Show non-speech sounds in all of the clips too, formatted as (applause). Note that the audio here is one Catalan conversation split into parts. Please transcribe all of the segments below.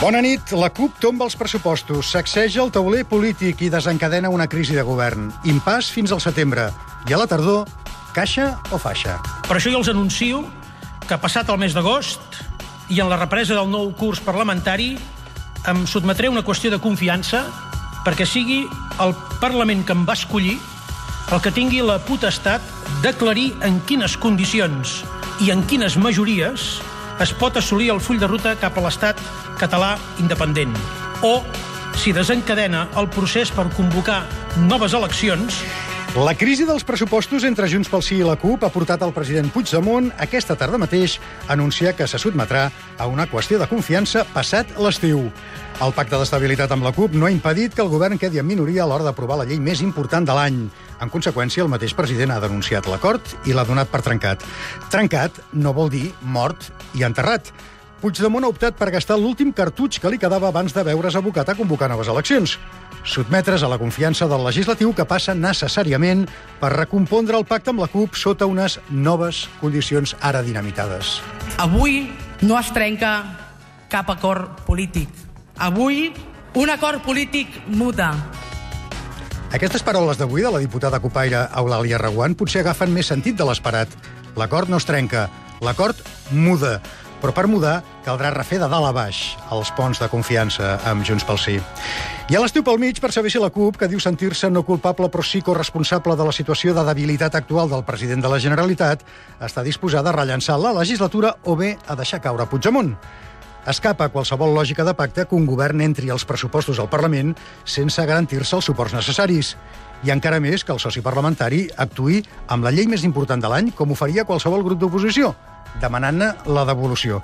Bona nit. La CUP tomba els pressupostos, sacseja el tauler polític i desencadena una crisi de govern. Impàs fins al setembre. I a la tardor, caixa o faixa. Per això jo els anuncio que passat el mes d'agost i en la represa del nou curs parlamentari em sotmetré una qüestió de confiança perquè sigui el Parlament que em va escollir el que tingui la potestat d'aclarir en quines condicions i en quines majories es pot assolir el full de ruta cap a l'estat català independent o si desencadena el procés per convocar noves eleccions... La crisi dels pressupostos entre Junts pel Sí i la CUP ha portat el president Puigdemont aquesta tarda mateix a anunciar que se sotmetrà a una qüestió de confiança passat l'estiu. El pacte d'estabilitat amb la CUP no ha impedit que el govern quedi en minoria a l'hora d'aprovar la llei més important de l'any. En conseqüència, el mateix president ha denunciat l'acord i l'ha donat per trencat. Trencat no vol dir mort i enterrat. Puigdemont ha optat per gastar l'últim cartutx que li quedava abans de veure's abocat a convocar noves eleccions. Sotmetre's a la confiança del legislatiu que passa necessàriament per recompondre el pacte amb la CUP sota unes noves condicions ara dinamitades. Avui no es trenca cap acord polític Avui, un acord polític muda. Aquestes paraules d'avui de la diputada copaire Eulàlia Reguant potser agafen més sentit de l'esperat. L'acord no es trenca, l'acord muda. Però per mudar caldrà refer de dalt a baix els ponts de confiança amb Junts pel Sí. Hi ha l'estiu pel mig per saber si la CUP, que diu sentir-se no culpable però sí corresponsable de la situació de debilitat actual del president de la Generalitat, està disposada a rellençar la legislatura o bé a deixar caure Puigdemont. Escapa a qualsevol lògica de pacte que un govern entri als pressupostos al Parlament sense garantir-se els suports necessaris. I encara més que el soci parlamentari actuï amb la llei més important de l'any com ho faria qualsevol grup d'oposició, demanant-ne la devolució.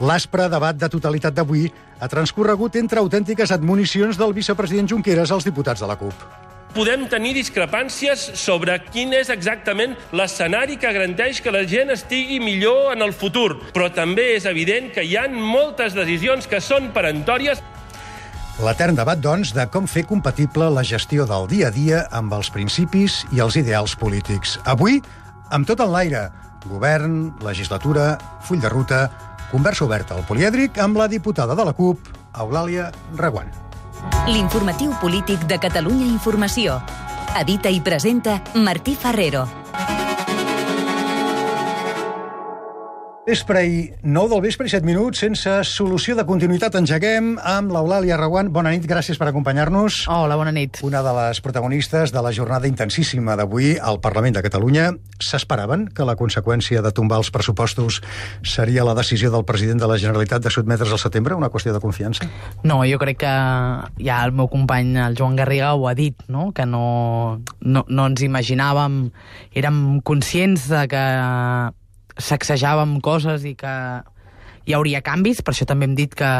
L'aspre debat de totalitat d'avui ha transcorregut entre autèntiques admonicions del vicepresident Junqueras als diputats de la CUP podem tenir discrepàncies sobre quin és exactament l'escenari que garanteix que la gent estigui millor en el futur, però també és evident que hi han moltes decisions que són perentòries L'etern debat, doncs, de com fer compatible la gestió del dia a dia amb els principis i els ideals polítics. Avui, amb tot en l'aire, govern, legislatura, full de ruta, conversa oberta al Polièdric amb la diputada de la CUP, Eulàlia Reguant. L'informatiu polític de Catalunya Informació. Edita i presenta Martí Ferrero. Vespre i 9 del vespre i 7 minuts, sense solució de continuïtat, engeguem amb l'Eulàlia Reguant. Bona nit, gràcies per acompanyar-nos. Hola, bona nit. Una de les protagonistes de la jornada intensíssima d'avui al Parlament de Catalunya. S'esperaven que la conseqüència de tombar els pressupostos seria la decisió del president de la Generalitat de sotmetre's al setembre, una qüestió de confiança? No, jo crec que ja el meu company, el Joan Garriga, ho ha dit, no? que no, no, no ens imaginàvem, érem conscients de que sacsejàvem coses i que hi hauria canvis, per això també hem dit que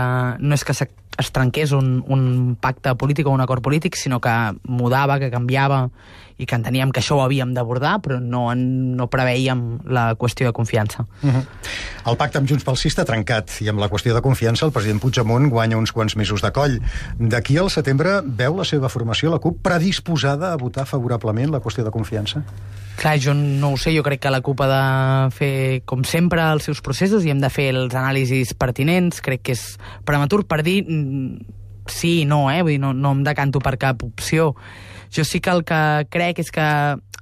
no és que es trenqués un, un pacte polític o un acord polític, sinó que mudava, que canviava i que enteníem que això ho havíem d'abordar, però no, no preveiem la qüestió de confiança. Uh mhm. -huh. El pacte amb Junts pel Sí està trencat i amb la qüestió de confiança el president Puigdemont guanya uns quants mesos de coll. D'aquí al setembre veu la seva formació, la CUP, predisposada a votar favorablement la qüestió de confiança? Clar, jo no ho sé, jo crec que la CUP ha de fer, com sempre, els seus processos i hem de fer els anàlisis pertinents. Crec que és prematur per dir sí i no, eh? Vull dir, no, no em decanto per cap opció. Jo sí que el que crec és que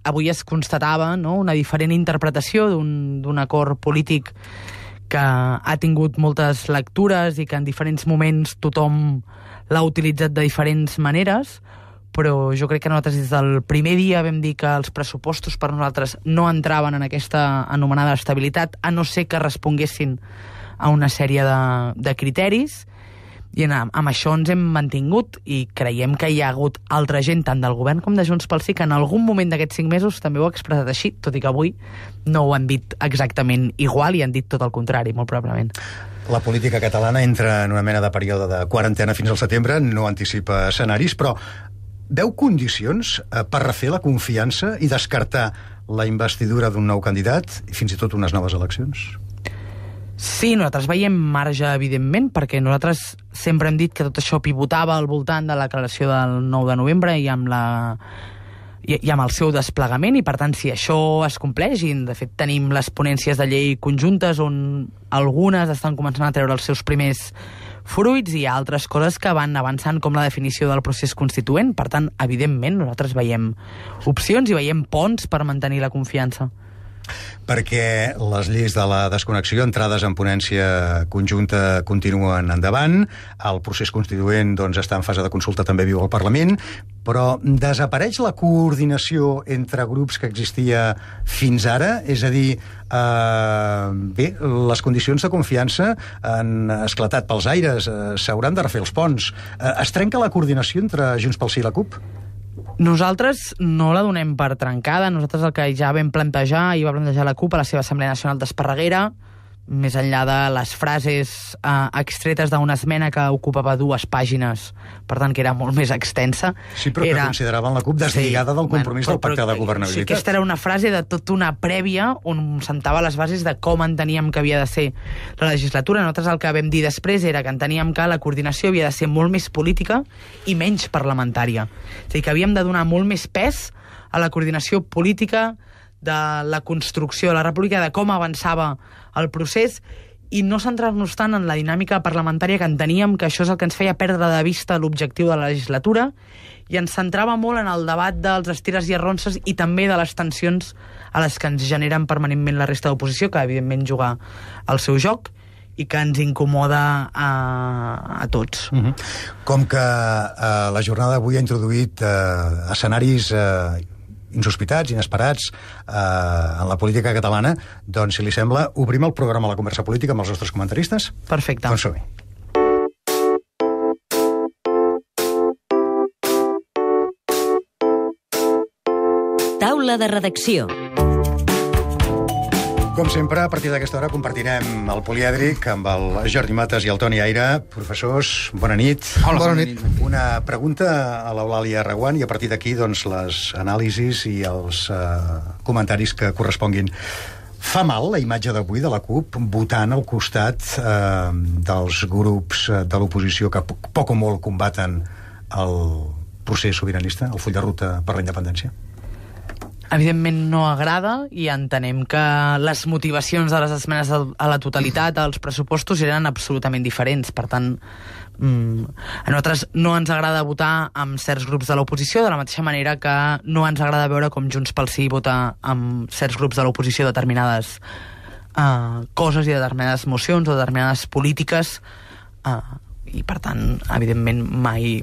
avui es constatava no? una diferent interpretació d'un acord polític que ha tingut moltes lectures i que en diferents moments tothom l'ha utilitzat de diferents maneres, però jo crec que nosaltres des del primer dia vam dir que els pressupostos per nosaltres no entraven en aquesta anomenada estabilitat, a no ser que responguessin a una sèrie de, de criteris, i amb, amb això ens hem mantingut i creiem que hi ha hagut altra gent, tant del govern com de Junts pel Sí, que en algun moment d'aquests cinc mesos també ho ha expressat així, tot i que avui no ho han dit exactament igual i han dit tot el contrari, molt probablement. La política catalana entra en una mena de període de quarantena fins al setembre, no anticipa escenaris, però deu condicions eh, per refer la confiança i descartar la investidura d'un nou candidat i fins i tot unes noves eleccions? Sí, nosaltres veiem marge, evidentment, perquè nosaltres sempre hem dit que tot això pivotava al voltant de la declaració del 9 de novembre i amb la i, amb el seu desplegament, i per tant, si això es compleix, i de fet tenim les ponències de llei conjuntes on algunes estan començant a treure els seus primers fruits i altres coses que van avançant com la definició del procés constituent. Per tant, evidentment, nosaltres veiem opcions i veiem ponts per mantenir la confiança perquè les lleis de la desconnexió, entrades en ponència conjunta, continuen endavant, el procés constituent doncs, està en fase de consulta, també viu al Parlament, però desapareix la coordinació entre grups que existia fins ara? És a dir, eh, bé, les condicions de confiança han esclatat pels aires, eh, s'hauran de refer els ponts. Eh, es trenca la coordinació entre Junts pel Sí i la CUP? Nosaltres no la donem per trencada. Nosaltres el que ja vam plantejar i va plantejar la CUP a la seva Assemblea Nacional d'Esparreguera més enllà de les frases eh, extretes d'una esmena que ocupava dues pàgines, per tant que era molt més extensa. Sí, però era... que consideraven la CUP deslligada sí, del compromís bueno, però, del pacte però, de governabilitat. Sí, aquesta era una frase de tot una prèvia on sentava les bases de com enteníem que havia de ser la legislatura. Nosaltres el que vam dir després era que enteníem que la coordinació havia de ser molt més política i menys parlamentària. És a dir, que havíem de donar molt més pes a la coordinació política, de la construcció de la república, de com avançava el procés i no centrar-nos tant en la dinàmica parlamentària que enteníem que això és el que ens feia perdre de vista l'objectiu de la legislatura i ens centrava molt en el debat dels estires i arronses i també de les tensions a les que ens generen permanentment la resta d'oposició, que evidentment juga al seu joc i que ens incomoda a, a tots. Mm -hmm. Com que eh, la jornada d'avui ha introduït eh, escenaris eh, insospitats, inesperats eh, en la política catalana, doncs, si li sembla, obrim el programa La Conversa Política amb els nostres comentaristes. Perfecte. Doncs som -hi. Taula de redacció. Com sempre, a partir d'aquesta hora compartirem el polièdric amb el Jordi Mates i el Toni Aire. Professors, bona nit. Hola, bona nit. Una pregunta a l'Eulàlia Reguant i a partir d'aquí doncs, les anàlisis i els eh, comentaris que corresponguin. Fa mal la imatge d'avui de la CUP votant al costat eh, dels grups eh, de l'oposició que poc o molt combaten el procés sobiranista, el full de ruta per la independència? evidentment no agrada i entenem que les motivacions de les esmenes a la totalitat als pressupostos eren absolutament diferents. Per tant, mm, a nosaltres no ens agrada votar amb certs grups de l'oposició, de la mateixa manera que no ens agrada veure com Junts pel Sí vota amb certs grups de l'oposició determinades eh, coses i determinades mocions o determinades polítiques eh, i per tant, evidentment, mai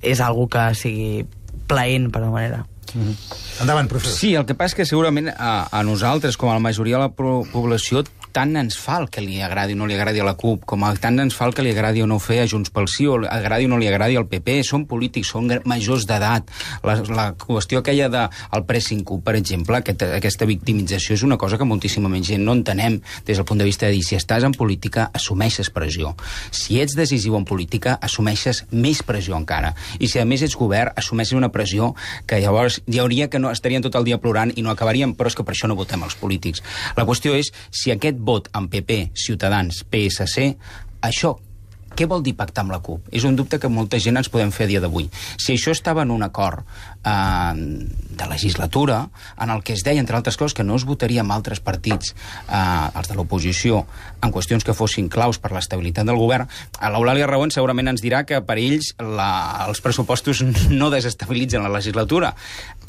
és algo que sigui plaent, per una manera. Mm -hmm. Endavant, professor. Sí, el que passa és que segurament a, a nosaltres, com a la majoria de la població, tant ens fa el que li agradi o no li agradi a la CUP, com el tant ens fa el que li agradi o no fer a Junts pel Sí, o agradi o no li agradi al PP, són polítics, són majors d'edat. La, la qüestió aquella de el pressing CUP, per exemple, aquest, aquesta victimització és una cosa que moltíssima menys gent no entenem des del punt de vista de dir si estàs en política, assumeixes pressió. Si ets decisiu en política, assumeixes més pressió encara. I si a més ets govern, assumeixes una pressió que llavors hi hauria que no estarien tot el dia plorant i no acabaríem, però és que per això no votem els polítics. La qüestió és si aquest aquest vot amb PP, Ciutadans, PSC, això què vol dir pactar amb la CUP? És un dubte que molta gent ens podem fer a dia d'avui. Si això estava en un acord Eh, de legislatura en el que es deia, entre altres coses, que no es votaria amb altres partits, eh, els de l'oposició, en qüestions que fossin claus per l'estabilitat del govern, l'Eulàlia Raon segurament ens dirà que per ells la, els pressupostos (laughs) no desestabilitzen la legislatura.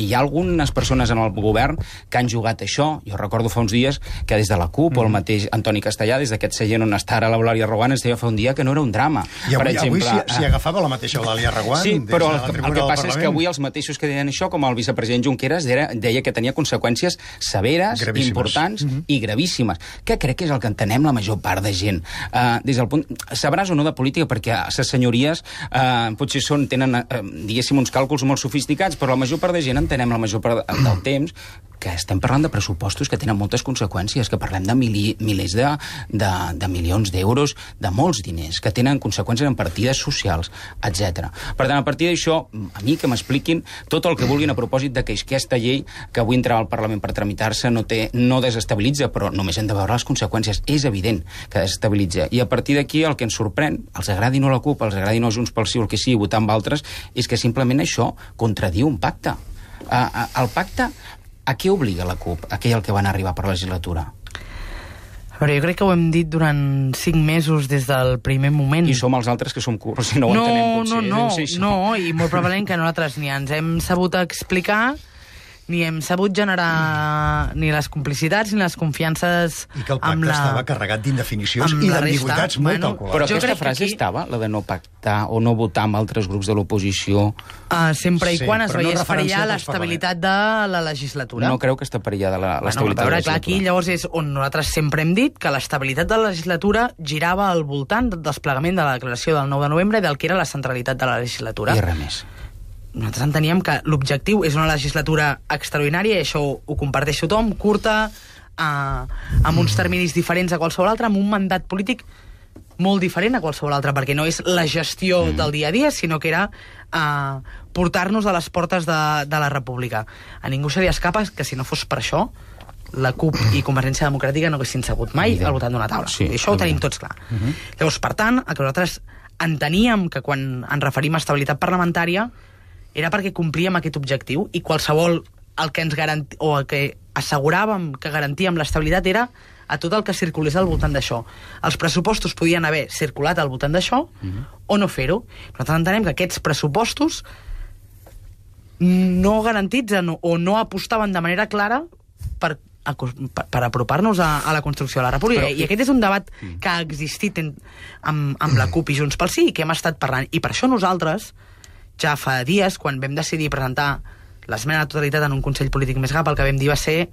Hi ha algunes persones en el govern que han jugat això. Jo recordo fa uns dies que des de la CUP o el mm. mateix Antoni Castellà, des d'aquest seient on està ara l'Eulàlia Raon, ens deia fa un dia que no era un drama. I avui, per exemple, avui s'hi si, si eh, agafava la mateixa Eulàlia Raguant. Sí, però el, el que passa és que avui els mateixos que deien això, com el vicepresident Junqueras deia, deia que tenia conseqüències severes, gravíssimes. importants mm -hmm. i gravíssimes, Què crec que és el que entenem la major part de gent. Uh, des del punt... Sabràs o no de política, perquè les senyories uh, potser són, tenen, uh, diguéssim, uns càlculs molt sofisticats, però la major part de gent entenem la major part del temps que estem parlant de pressupostos que tenen moltes conseqüències, que parlem de mili, milers de, de, de milions d'euros, de molts diners, que tenen conseqüències en partides socials, etc. Per tant, a partir d'això, a mi que m'expliquin tot el que vulguin a propòsit de que aquesta llei que avui entrarà al Parlament per tramitar-se no, té, no desestabilitza, però només hem de veure les conseqüències. És evident que desestabilitza. I a partir d'aquí el que ens sorprèn, els agradi no la CUP, els agradi no Junts pel Sí, el que sigui, votar amb altres, és que simplement això contradiu un pacte. Uh, uh, el pacte a què obliga la CUP, aquell al que van arribar per legislatura? A veure, jo crec que ho hem dit durant cinc mesos des del primer moment. I som els altres que som curts i no, no entenem potser. Eh? No, no, no, no, i molt probablement que nosaltres ni ens hem sabut explicar ni hem sabut generar ni les complicitats ni les confiances I que el pacte amb la... estava carregat d'indefinicions i d'ambigüitats bueno, molt calculades. Però aquesta frase aquí... estava, la de no pactar o no votar amb altres grups de l'oposició? Uh, sempre i sí, quan es veiés no perillar l'estabilitat de la legislatura. No creu que està perillada l'estabilitat bueno, veure, de la legislatura? Clar, aquí llavors és on nosaltres sempre hem dit que l'estabilitat de la legislatura girava al voltant del desplegament de la declaració del 9 de novembre i del que era la centralitat de la legislatura. I res més nosaltres enteníem que l'objectiu és una legislatura extraordinària, i això ho, ho comparteix tothom, curta, eh, amb uns terminis diferents a qualsevol altre, amb un mandat polític molt diferent a qualsevol altre, perquè no és la gestió mm. del dia a dia, sinó que era eh, portar-nos a les portes de, de la república. A ningú se li escapa que si no fos per això, la CUP i Convergència Democràtica no haguessin segut mai al voltant d'una taula. Sí, I això ho tenim tots clar. Uh mhm. -huh. Llavors, per tant, el que nosaltres enteníem que quan ens referim a estabilitat parlamentària era perquè complíem aquest objectiu i qualsevol el que ens garanti, o el que asseguràvem que garantíem l'estabilitat era a tot el que circulés al voltant d'això. Els pressupostos podien haver circulat al voltant d'això mm -hmm. o no fer-ho. Nosaltres entenem que aquests pressupostos no garantitzen o no apostaven de manera clara per per, per apropar-nos a, a la construcció de la república. Però, I aquest és un debat mm. que ha existit en, amb, amb la (clears throat) CUP i Junts pel Sí, que hem estat parlant. I per això nosaltres, mm ja fa dies, quan vam decidir presentar l'esmena de totalitat en un Consell Polític més cap, el que vam dir va ser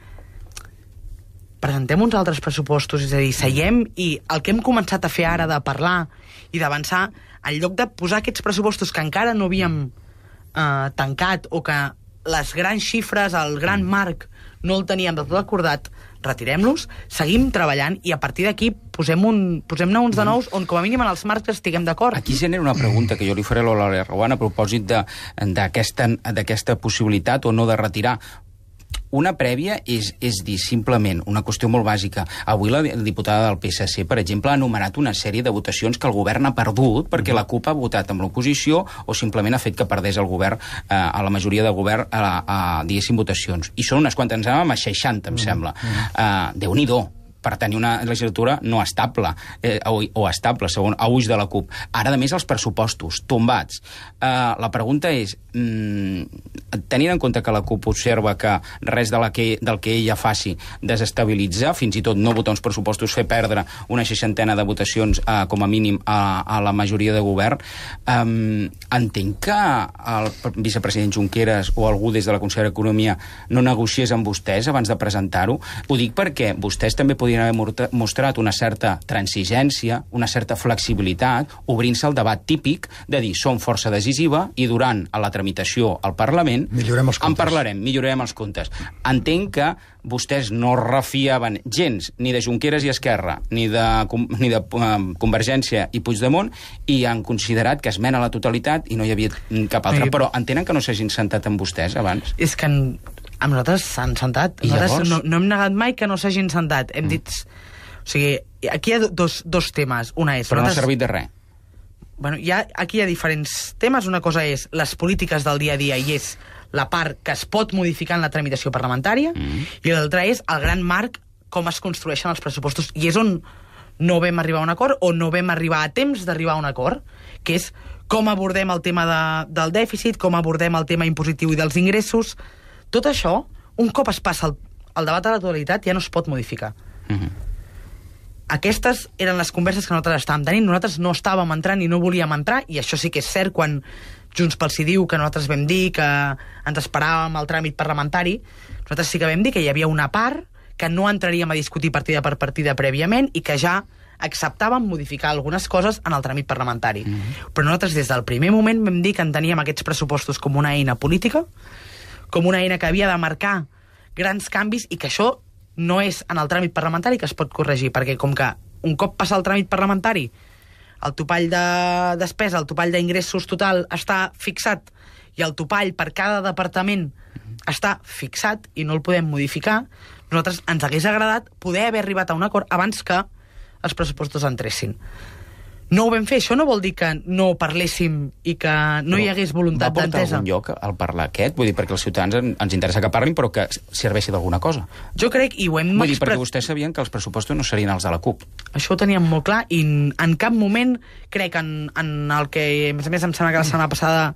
presentem uns altres pressupostos, és a dir, seiem i el que hem començat a fer ara de parlar i d'avançar, en lloc de posar aquests pressupostos que encara no havíem eh, tancat o que les grans xifres, el gran marc, no el teníem de tot acordat, retirem-los, seguim treballant i a partir d'aquí posem-ne un, posem uns de nous on com a mínim en els marcs estiguem d'acord. Aquí genera una pregunta que jo li faré a l'Ola Rowan a propòsit d'aquesta possibilitat o no de retirar una prèvia és, és dir simplement una qüestió molt bàsica. Avui la diputada del PSC, per exemple, ha anomenat una sèrie de votacions que el govern ha perdut perquè la CUP ha votat amb l'oposició o simplement ha fet que perdés el govern, eh, a la majoria de govern, a, a, a diguéssim, votacions. I són unes quantes, ens anàvem a 60, em mm. sembla. Mm. Eh, Déu-n'hi-do per tenir una legislatura no estable, eh, o, o estable, segon a ulls de la CUP. Ara, de més, els pressupostos, tombats. Eh, la pregunta és, mm, tenint en compte que la CUP observa que res de la que, del que ella faci desestabilitzar, fins i tot no votar uns pressupostos, fer perdre una seixantena de votacions eh, com a mínim a, a la majoria de govern, eh, entenc que el vicepresident Junqueras o algú des de la Consellera d'Economia no negociés amb vostès abans de presentar-ho? Ho dic perquè vostès també podien podrien haver mostrat una certa transigència, una certa flexibilitat, obrint-se el debat típic de dir som força decisiva i durant a la tramitació al Parlament millorem els comptes. en parlarem, millorem els comptes. Entenc que vostès no refiaven gens ni de Junqueras i Esquerra, ni de, ni de um, Convergència i Puigdemont, i han considerat que esmena mena la totalitat i no hi havia cap altra. Però entenen que no s'hagin sentat amb vostès abans? És que amb nosaltres s'han sentat. I nosaltres llavors? no, no hem negat mai que no s'hagin sentat. Hem mm. dit... O sigui, aquí hi ha dos, dos temes. Una és... Però no ha servit de res. Bueno, hi ha, aquí hi ha diferents temes. Una cosa és les polítiques del dia a dia i és la part que es pot modificar en la tramitació parlamentària mm. i l'altra és el gran marc com es construeixen els pressupostos i és on no vam arribar a un acord o no vam arribar a temps d'arribar a un acord, que és com abordem el tema de, del dèficit, com abordem el tema impositiu i dels ingressos, tot això, un cop es passa el, el debat a la totalitat, ja no es pot modificar. Mm uh -hmm. -huh. Aquestes eren les converses que nosaltres estàvem tenint. Nosaltres no estàvem entrant i no volíem entrar, i això sí que és cert quan Junts pel Sí diu que nosaltres vam dir que ens esperàvem el tràmit parlamentari, nosaltres sí que vam dir que hi havia una part que no entraríem a discutir partida per partida prèviament i que ja acceptàvem modificar algunes coses en el tràmit parlamentari. Mm -hmm. Però nosaltres des del primer moment vam dir que enteníem aquests pressupostos com una eina política com una eina que havia de marcar grans canvis i que això no és en el tràmit parlamentari que es pot corregir, perquè com que un cop passa el tràmit parlamentari, el topall de despesa, el topall d'ingressos total està fixat i el topall per cada departament està fixat i no el podem modificar, nosaltres ens hagués agradat poder haver arribat a un acord abans que els pressupostos entressin no ho vam fer. Això no vol dir que no parléssim i que no però hi hagués voluntat d'entesa. Va portar algun lloc al parlar aquest? Vull dir, perquè els ciutadans en, ens interessa que parlin, però que serveixi d'alguna cosa. Jo crec, i ho hem... Vull dir, perquè vostès sabien que els pressupostos no serien els de la CUP. Això ho teníem molt clar, i en cap moment crec en, en el que... A més a més, em sembla que la setmana passada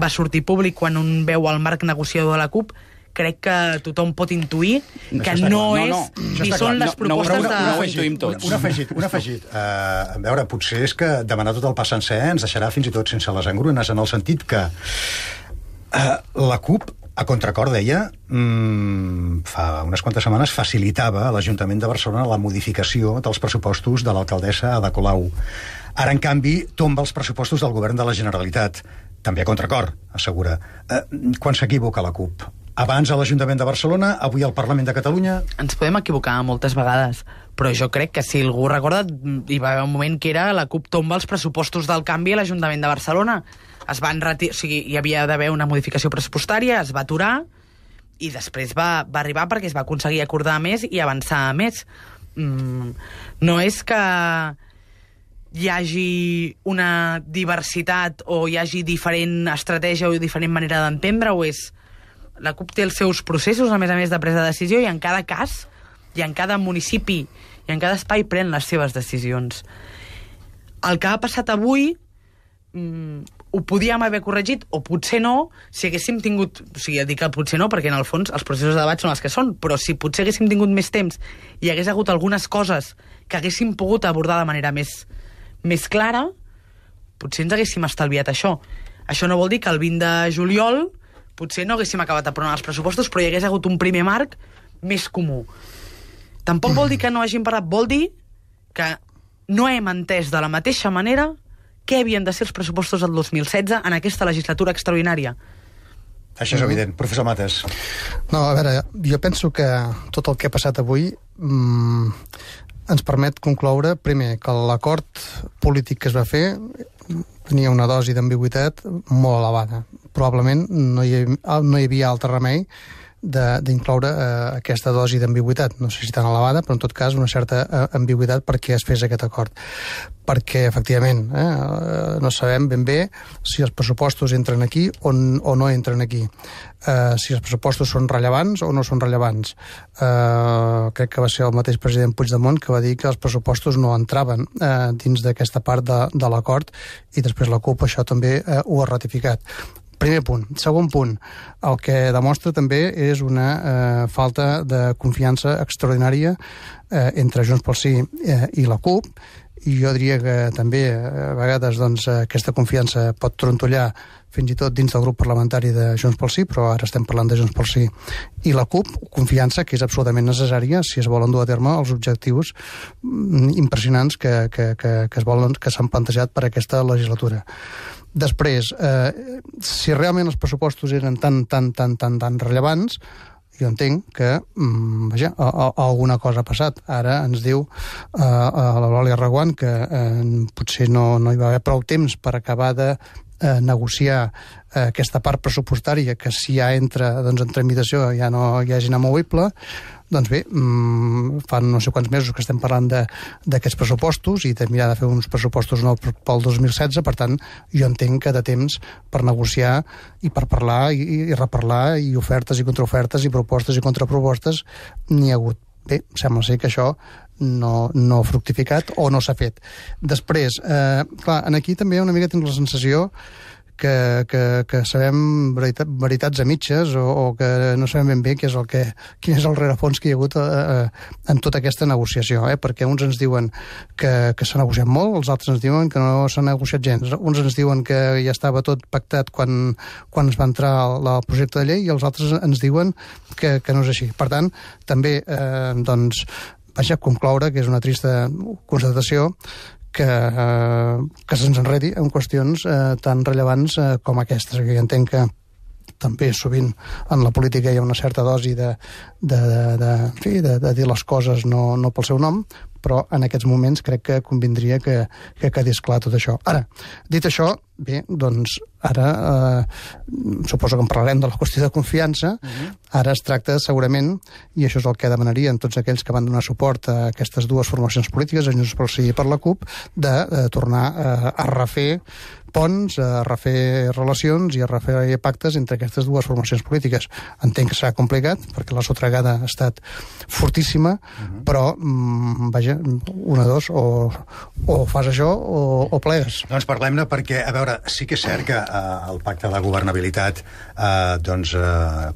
va sortir públic quan un veu el marc negociador de la CUP crec que tothom pot intuir que no, no és no, no, ni són les no, propostes no, no, de... Un, afegit, tots. un, un afegit, un afegit. Uh, a veure, potser és que demanar tot el pas sencer eh, ens deixarà fins i tot sense les engrunes, en el sentit que uh, la CUP a contracor deia, mmm, fa unes quantes setmanes facilitava a l'Ajuntament de Barcelona la modificació dels pressupostos de l'alcaldessa Ada Colau. Ara, en canvi, tomba els pressupostos del govern de la Generalitat, també a contracor, assegura. Eh, quan s'equivoca la CUP? abans a l'Ajuntament de Barcelona, avui al Parlament de Catalunya... Ens podem equivocar moltes vegades, però jo crec que si algú recorda, hi va haver un moment que era la CUP tomba els pressupostos del canvi a l'Ajuntament de Barcelona. Es van retir... o sigui, hi havia d'haver una modificació pressupostària, es va aturar, i després va, va arribar perquè es va aconseguir acordar més i avançar més. Mm, no és que hi hagi una diversitat o hi hagi diferent estratègia o diferent manera d'entendre, o és la CUP té els seus processos, a més a més, de presa de decisió, i en cada cas, i en cada municipi, i en cada espai pren les seves decisions. El que ha passat avui mm, ho podíem haver corregit, o potser no, si haguéssim tingut... O sigui, dic que potser no, perquè en el fons els processos de debat són els que són, però si potser haguéssim tingut més temps i hagués hagut algunes coses que haguéssim pogut abordar de manera més, més clara, potser ens haguéssim estalviat això. Això no vol dir que el 20 de juliol potser no haguéssim acabat aprenent els pressupostos, però hi hagués hagut un primer marc més comú. Tampoc vol dir que no hagin parlat, vol dir que no hem entès de la mateixa manera què havien de ser els pressupostos del 2016 en aquesta legislatura extraordinària. Això és evident. Professor Mates. No, a veure, jo penso que tot el que ha passat avui mmm, ens permet concloure, primer, que l'acord polític que es va fer tenia una dosi d'ambigüitat molt elevada probablement no hi, ah, no hi havia altre remei d'incloure eh, aquesta dosi d'ambigüitat. No sé si tan elevada, però en tot cas una certa eh, ambigüitat perquè es fes aquest acord. Perquè, efectivament, eh, eh, no sabem ben bé si els pressupostos entren aquí o, o no entren aquí. Eh, si els pressupostos són rellevants o no són rellevants. Eh, crec que va ser el mateix president Puigdemont que va dir que els pressupostos no entraven eh, dins d'aquesta part de, de l'acord i després la CUP això també eh, ho ha ratificat Primer punt. Segon punt, el que demostra també és una eh, falta de confiança extraordinària eh, entre Junts pel Sí eh, i la CUP, i jo diria que també eh, a vegades doncs, aquesta confiança pot trontollar fins i tot dins del grup parlamentari de Junts pel Sí, però ara estem parlant de Junts pel Sí i la CUP, confiança que és absolutament necessària si es volen dur a terme els objectius mm, impressionants que, que, que, que s'han plantejat per aquesta legislatura. Després, eh, si realment els pressupostos eren tan, tan, tan, tan, tan rellevants, jo entenc que, mm, vaja, alguna cosa ha passat. Ara ens diu eh, la l'Eulàlia Reguant que eh, potser no, no hi va haver prou temps per acabar de eh, negociar eh, aquesta part pressupostària que si ja entra doncs, en tramitació ja no hi hagi inamovible, doncs bé, mm, fan no sé quants mesos que estem parlant d'aquests pressupostos i de mirar de fer uns pressupostos nous pel 2016, per tant, jo entenc que de temps per negociar i per parlar i, i reparlar i ofertes i contraofertes i propostes i contrapropostes n'hi ha hagut. Bé, sembla ser que això no, no fructificat o no s'ha fet. Després, eh, clar, en aquí també una mica tinc la sensació que, que, que sabem veritat, veritats a mitges o, o que no sabem ben bé què és el que, quin és el rerefons que hi ha hagut eh, en tota aquesta negociació, eh? perquè uns ens diuen que, que s'ha negociat molt, els altres ens diuen que no s'ha negociat gens, uns ens diuen que ja estava tot pactat quan, quan es va entrar el, el projecte de llei i els altres ens diuen que, que no és així. Per tant, també eh, doncs, vaja, concloure que és una trista constatació que, eh, que se'ns enredi en qüestions eh, tan rellevants eh, com aquestes. Que entenc que també sovint en la política hi ha una certa dosi de, de, de, de, en fi, de, de dir les coses no, no pel seu nom, però en aquests moments crec que convindria que, que quedés clar tot això. Ara, dit això, bé, doncs Ara, eh, suposo que en parlarem de la qüestió de confiança, uh mhm. -huh. ara es tracta segurament, i això és el que demanarien tots aquells que van donar suport a aquestes dues formacions polítiques, a Junts per la CUP, de eh, tornar eh, a refer ponts, a refer relacions i a refer pactes entre aquestes dues formacions polítiques. Entenc que serà complicat, perquè la sotregada ha estat fortíssima, uh mhm. -huh. però, mm, vaja, una, dos, o, o fas això o, o plegues. Doncs parlem-ne perquè, a veure, sí que és cert que eh, el pacte de governabilitat eh, doncs, eh,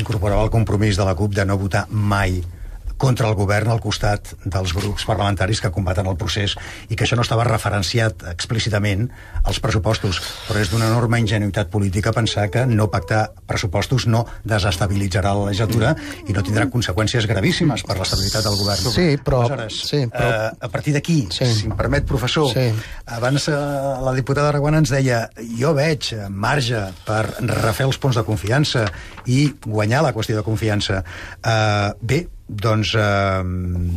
incorporava el compromís de la CUP de no votar mai contra el govern al costat dels grups parlamentaris que combaten el procés i que això no estava referenciat explícitament als pressupostos, però és d'una enorme ingenuïtat política pensar que no pactar pressupostos no desestabilitzarà la legislatura i no tindrà conseqüències gravíssimes per l'estabilitat del govern. Sí, però... sí, però... Eh, a partir d'aquí, sí. si em permet, professor, sí. abans eh, la diputada Araguana ens deia jo veig marge per refer els ponts de confiança i guanyar la qüestió de confiança. Eh, bé, doncs eh,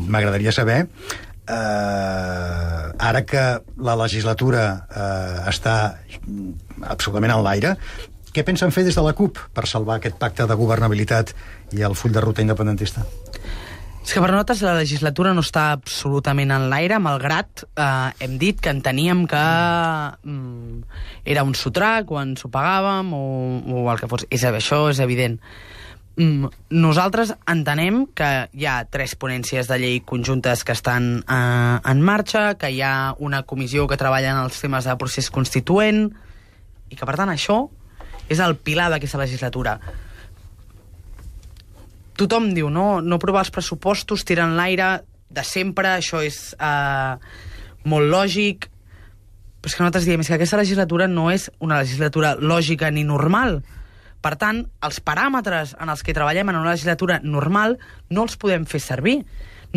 m'agradaria saber eh, uh, ara que la legislatura eh, uh, està absolutament en l'aire, què pensen fer des de la CUP per salvar aquest pacte de governabilitat i el full de ruta independentista? És que per notes la legislatura no està absolutament en l'aire, malgrat eh, hem dit que enteníem que mm, era un sotrac, quan s'ho pagàvem, o, o el que fos. És, això és evident. Mm, nosaltres entenem que hi ha tres ponències de llei conjuntes que estan eh, en marxa, que hi ha una comissió que treballa en els temes de procés constituent, i que, per tant, això és el pilar d'aquesta legislatura. Tothom diu, no, no aprovar els pressupostos, tirar en l'aire, de sempre, això és eh, molt lògic, però és que nosaltres diem és que aquesta legislatura no és una legislatura lògica ni normal, per tant, els paràmetres en els que treballem en una legislatura normal no els podem fer servir.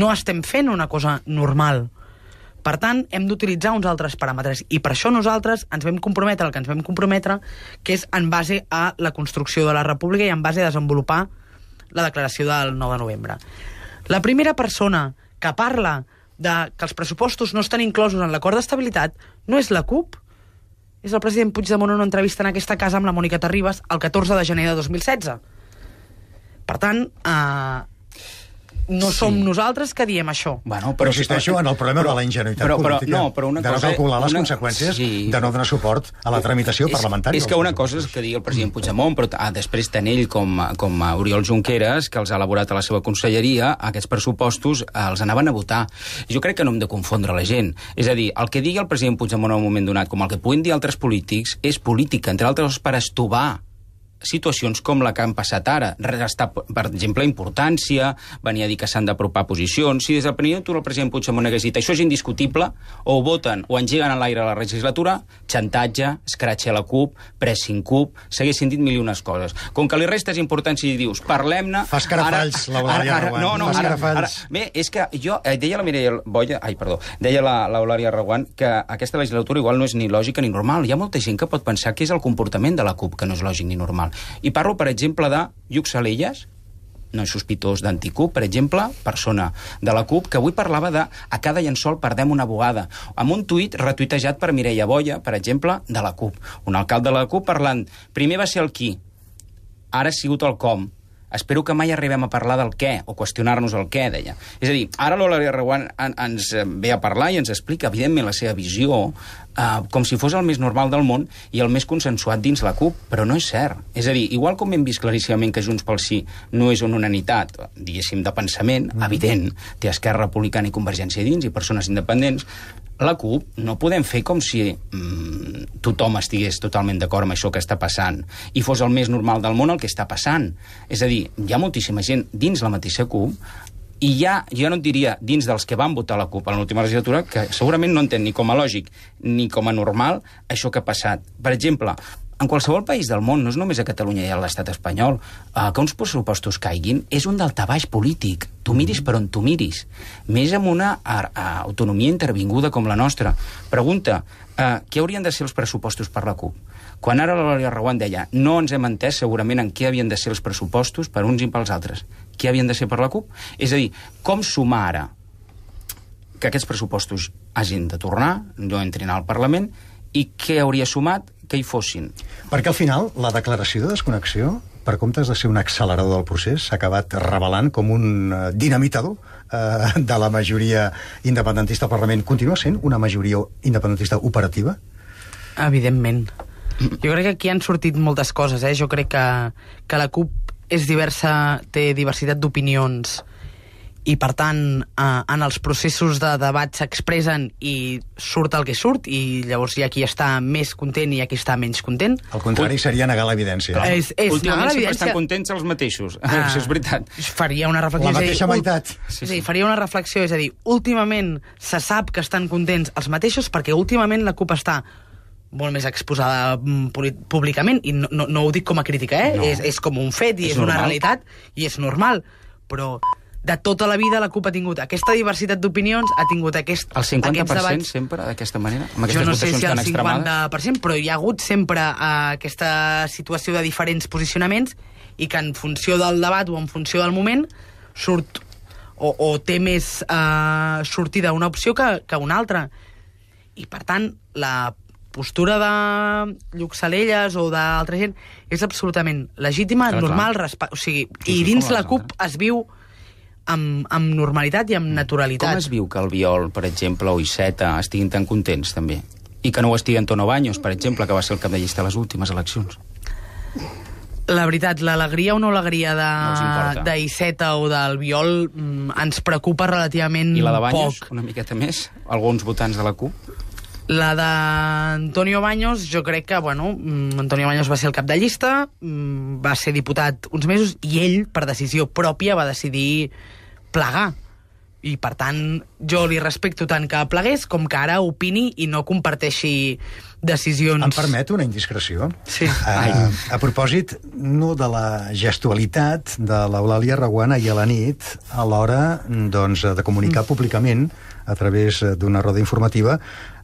No estem fent una cosa normal. Per tant, hem d'utilitzar uns altres paràmetres i per això nosaltres ens vam comprometre el que ens vam comprometre, que és en base a la construcció de la república i en base a desenvolupar la declaració del 9 de novembre. La primera persona que parla de que els pressupostos no estan inclosos en l'acord d'estabilitat no és la CUP, és el president Puigdemont en una entrevista en aquesta casa amb la Mònica Terribas el 14 de gener de 2016. Per tant, eh, no sí. som nosaltres que diem això. Bueno, però, però insisteixo en el problema però, de la ingenuïtat però, però, política, no, però una de no calcular una... les conseqüències sí. de no donar suport a la tramitació és, parlamentària. És que una cosa és que digui el president Puigdemont, però ah, després tant ell com, com a Oriol Junqueras, que els ha elaborat a la seva conselleria, aquests pressupostos eh, els anaven a votar. Jo crec que no hem de confondre la gent. És a dir, el que digui el president Puigdemont en un moment donat, com el que puguin dir altres polítics, és política, entre altres per estovar situacions com la que han passat ara. Restar, per exemple, importància, venir a dir que s'han d'apropar posicions. Si des del primer d'octubre el president Puigdemont hagués dit això és indiscutible, o ho voten o engeguen a l'aire la legislatura, xantatge, escratxe a la CUP, pressing CUP, s'haguessin dit mil i unes coses. Com que li restes importància i dius, parlem-ne... Fas carafalls, ara, la No, no, Fas ara, ara, ara, bé, és que jo, eh, deia la Mireia Boia, ai, perdó, deia l'Eulàlia Reguant que aquesta legislatura igual no és ni lògica ni normal. Hi ha molta gent que pot pensar que és el comportament de la CUP que no és lògic ni normal penal. I parlo, per exemple, de Lluc Salelles, no és sospitós d'anticup, per exemple, persona de la CUP, que avui parlava de a cada llençol perdem una bogada, amb un tuit retuitejat per Mireia Boia, per exemple, de la CUP. Un alcalde de la CUP parlant, primer va ser el qui, ara ha sigut el com, Espero que mai arribem a parlar del què, o qüestionar-nos el què, deia. És a dir, ara Lola Reguant ens eh, ve a parlar i ens explica, evidentment, la seva visió, eh, com si fos el més normal del món i el més consensuat dins la CUP, però no és cert. És a dir, igual com hem vist claríssimament que Junts pel Sí no és una unanimitat, diguéssim, de pensament, mm. evident, té Esquerra Republicana i Convergència dins i persones independents, la CUP no podem fer com si mm, tothom estigués totalment d'acord amb això que està passant i fos el més normal del món el que està passant. És a dir, hi ha moltíssima gent dins la mateixa CUP i hi ha, jo no et diria, dins dels que van votar la CUP a l'última legislatura, que segurament no entén ni com a lògic ni com a normal això que ha passat. Per exemple, en qualsevol país del món, no és només a Catalunya i a l'estat espanyol, eh, que uns pressupostos caiguin és un daltabaix polític. Tu miris per on tu miris. Més amb una a, a, eh, autonomia intervinguda com la nostra. Pregunta, eh, què haurien de ser els pressupostos per la CUP? Quan ara la Lòria Raguant deia no ens hem entès segurament en què havien de ser els pressupostos per uns i pels altres. Què havien de ser per la CUP? És a dir, com sumar ara que aquests pressupostos hagin de tornar, no entrin al Parlament, i què hauria sumat que hi fossin. Perquè al final la declaració de desconnexió per comptes de ser un accelerador del procés, s'ha acabat revelant com un eh, dinamitador eh, de la majoria independentista al Parlament. Continua sent una majoria independentista operativa? Evidentment. Jo crec que aquí han sortit moltes coses. Eh? Jo crec que, que la CUP és diversa, té diversitat d'opinions, i per tant eh, en els processos de debat s'expressen i surt el que surt i llavors hi ha qui està més content i hi ha qui està menys content el contrari Ui. seria negar l'evidència eh? és, és últimament sempre estan contents els mateixos ah, (laughs) si és veritat faria una reflexió la mateixa meitat sí, sí. faria una reflexió és a dir, últimament se sap que estan contents els mateixos perquè últimament la CUP està molt més exposada mm, públicament i no, no, no ho dic com a crítica, eh? No. És, és com un fet i és, és normal. una realitat i és normal, però de tota la vida la CUP ha tingut aquesta diversitat d'opinions, ha tingut aquest, el 50% aquests debats... sempre d'aquesta manera? Amb jo no sé si el 50%, extremades? però hi ha hagut sempre eh, aquesta situació de diferents posicionaments i que en funció del debat o en funció del moment surt o, o té més eh, sortida una opció que, que una altra. I, per tant, la postura de Lluxalelles o d'altra gent és absolutament legítima, clar, normal, clar. o sigui, sí, i dins la CUP es viu amb, amb normalitat i amb mm. naturalitat. Com es viu que el Viol, per exemple, o Iceta estiguin tan contents, també? I que no ho estigui Antonio Baños, per exemple, que va ser el cap de llista a les últimes eleccions. La veritat, l'alegria o no alegria de, no d'Iceta o del Viol mm, ens preocupa relativament poc. I la de Baños, poc. una miqueta més? Alguns votants de la CUP? La d'Antonio Baños, jo crec que, bueno, mm, Antonio Baños va ser el cap de llista, va ser diputat uns mesos, i ell, per decisió pròpia, va decidir plegar. I, per tant, jo li respecto tant que plegués com que ara opini i no comparteixi decisions... Em permet una indiscreció? Sí. Eh, a, a propòsit, no de la gestualitat de l'Eulàlia Reguana i a la nit, a l'hora doncs, de comunicar mm. públicament a través d'una roda informativa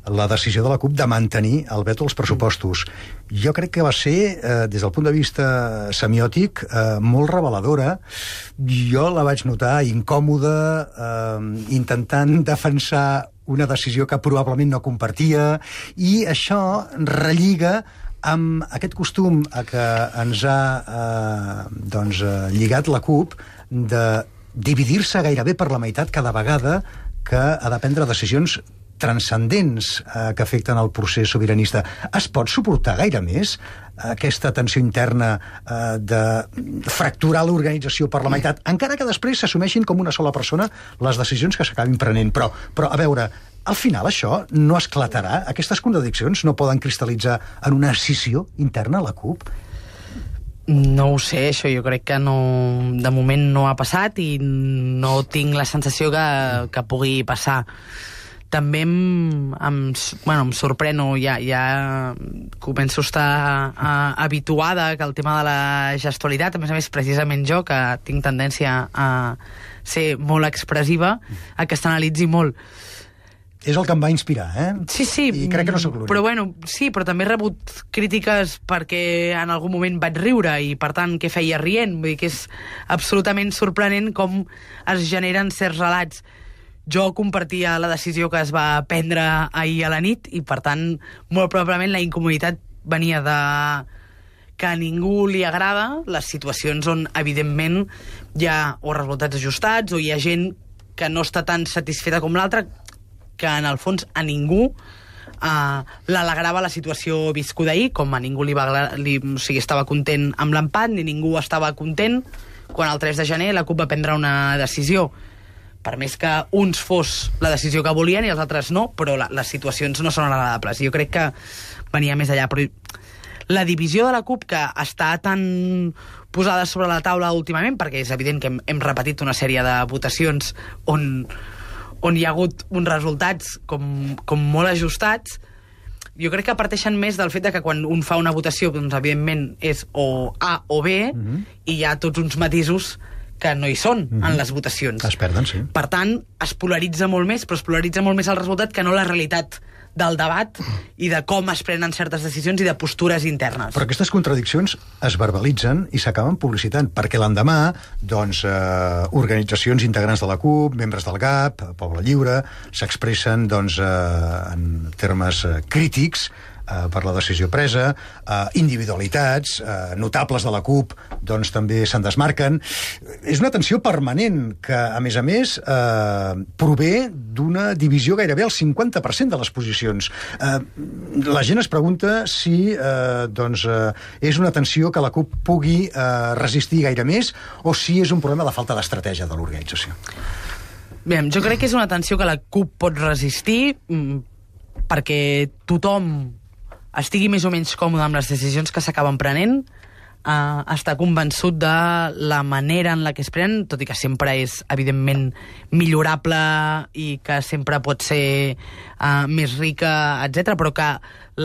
la decisió de la CUP de mantenir el veto als pressupostos. Jo crec que va ser, eh, des del punt de vista semiòtic, eh, molt reveladora. Jo la vaig notar incòmoda, eh, intentant defensar una decisió que probablement no compartia, i això relliga amb aquest costum a que ens ha eh, doncs, eh, lligat la CUP de dividir-se gairebé per la meitat cada vegada que ha de prendre decisions transcendents eh, que afecten el procés sobiranista. Es pot suportar gaire més eh, aquesta tensió interna eh, de fracturar l'organització per la meitat, encara que després s'assumeixin com una sola persona les decisions que s'acabin prenent. Però, però, a veure, al final això no esclatarà? Aquestes contradiccions no poden cristal·litzar en una escissió interna a la CUP? No ho sé, això jo crec que no, de moment no ha passat i no tinc la sensació que, que pugui passar també em, em, bueno, em sorpreno, ja, ja començo a estar a, habituada que el tema de la gestualitat, a més a més, precisament jo, que tinc tendència a ser molt expressiva, a que s'analitzi molt. És el que em va inspirar, eh? Sí, sí. I crec que no sóc l'únic. Però bueno, sí, però també he rebut crítiques perquè en algun moment vaig riure i, per tant, què feia rient? Vull dir que és absolutament sorprenent com es generen certs relats jo compartia la decisió que es va prendre ahir a la nit i, per tant, molt probablement la incomoditat venia de que a ningú li agrada les situacions on, evidentment, hi ha o resultats ajustats o hi ha gent que no està tan satisfeta com l'altra, que en el fons a ningú Uh, l'alegrava la situació viscuda ahir, com a ningú li, va, li o sigui, estava content amb l'empat, ni ningú estava content quan el 3 de gener la CUP va prendre una decisió per més que uns fos la decisió que volien i els altres no, però la, les situacions no són agradables. Jo crec que venia més allà, però la divisió de la CUP que està tan posada sobre la taula últimament, perquè és evident que hem, hem repetit una sèrie de votacions on, on hi ha hagut uns resultats com, com molt ajustats, jo crec que parteixen més del fet de que quan un fa una votació, doncs evidentment és o A o B, mm -hmm. i hi ha tots uns matisos que no hi són mm -hmm. en mhm. les votacions. Es perden, sí. Per tant, es polaritza molt més, però es polaritza molt més el resultat que no la realitat del debat mhm. i de com es prenen certes decisions i de postures internes. Però aquestes contradiccions es verbalitzen i s'acaben publicitant, perquè l'endemà, doncs, eh, organitzacions integrants de la CUP, membres del GAP, Poble Lliure, s'expressen, doncs, eh, en termes eh, crítics eh, per la decisió presa, eh, individualitats, eh, notables de la CUP doncs també se'n desmarquen. És una tensió permanent que, a més a més, eh, prové d'una divisió gairebé al 50% de les posicions. Eh, la gent es pregunta si eh, doncs, eh, és una tensió que la CUP pugui eh, resistir gaire més o si és un problema de falta d'estratègia de l'organització. Bé, jo crec que és una tensió que la CUP pot resistir mm, perquè tothom estigui més o menys còmode amb les decisions que s'acaben prenent, eh, uh, està convençut de la manera en la que es pren, tot i que sempre és, evidentment, millorable i que sempre pot ser eh, uh, més rica, etc. però que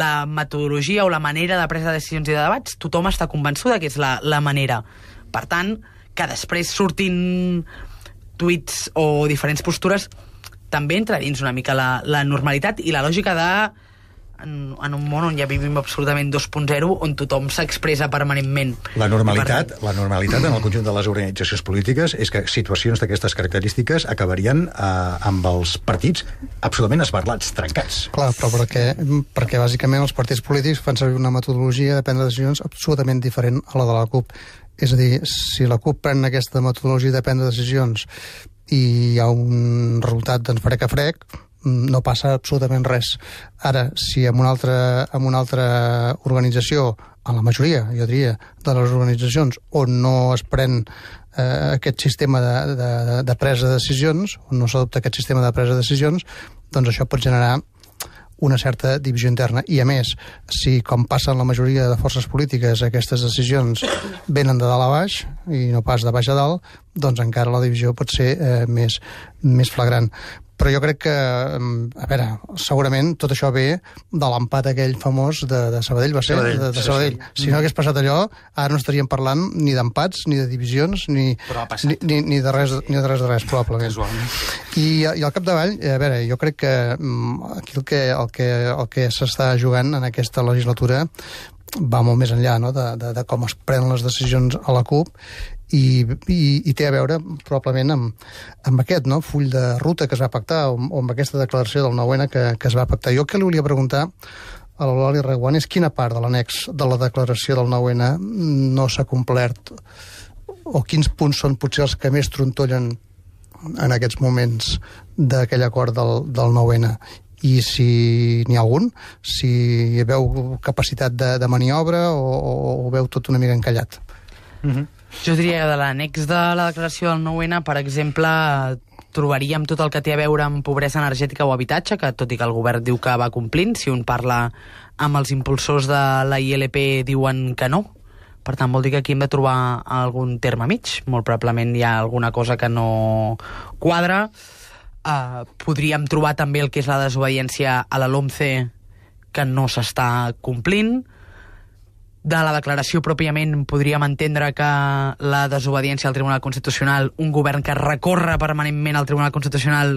la metodologia o la manera de presa de decisions i de debats, tothom està convençut que és la, la manera. Per tant, que després surtin tuits o diferents postures també entra dins una mica la, la normalitat i la lògica de en, en un món on ja vivim absolutament 2.0, on tothom s'expressa permanentment. La normalitat, per... la normalitat en el conjunt de les organitzacions polítiques és que situacions d'aquestes característiques acabarien eh, amb els partits absolutament esbarlats, trencats. Clar, però perquè, perquè bàsicament els partits polítics fan servir una metodologia de prendre decisions absolutament diferent a la de la CUP. És a dir, si la CUP pren aquesta metodologia de prendre decisions i hi ha un resultat d'en doncs, frec a frec, Mm, no passa absolutament res. Ara, si en una altra, en una altra organització, en la majoria, jo diria, de les organitzacions on no es pren eh, aquest sistema de, de, de presa de decisions, on no s'adopta aquest sistema de presa de decisions, doncs això pot generar una certa divisió interna. I a més, si com passa en la majoria de forces polítiques aquestes decisions venen de dalt a baix i no pas de baix a dalt, doncs encara la divisió pot ser eh, més, més flagrant però jo crec que, mm, a veure, segurament tot això ve de l'empat aquell famós de, de Sabadell, va ser? Sabadell, de, de Sabadell. Sí, sí. Si no hagués passat allò, ara no estaríem parlant ni d'empats, ni de divisions, ni, ni, ni, ni, de res, ni de res de res, probablement. I, I al capdavall, eh, a veure, jo crec que mm, aquí el que, el que, el que s'està jugant en aquesta legislatura va molt més enllà no? de, de, de com es prenen les decisions a la CUP i, i, i té a veure probablement amb, amb aquest no? full de ruta que es va pactar o, o amb aquesta declaració del 9-N que, que es va pactar. Jo que li volia preguntar a l'Eulàlia Reguant és quina part de l'annex de la declaració del 9-N no s'ha complert o quins punts són potser els que més trontollen en aquests moments d'aquell acord del, del 9-N i si n'hi ha algun, si veu capacitat de, de maniobra o, o, o veu tot una mica encallat. Mm -hmm. Jo diria que de l'annex de la declaració del 9-N, per exemple, trobaríem tot el que té a veure amb pobresa energètica o habitatge, que tot i que el govern diu que va complint, si un parla amb els impulsors de la ILP diuen que no. Per tant, vol dir que aquí hem de trobar algun terme mig. Molt probablement hi ha alguna cosa que no quadra. Uh, podríem trobar també el que és la desobediència a la LOMCE, que no s'està complint de la declaració pròpiament podríem entendre que la desobediència al Tribunal Constitucional, un govern que recorre permanentment al Tribunal Constitucional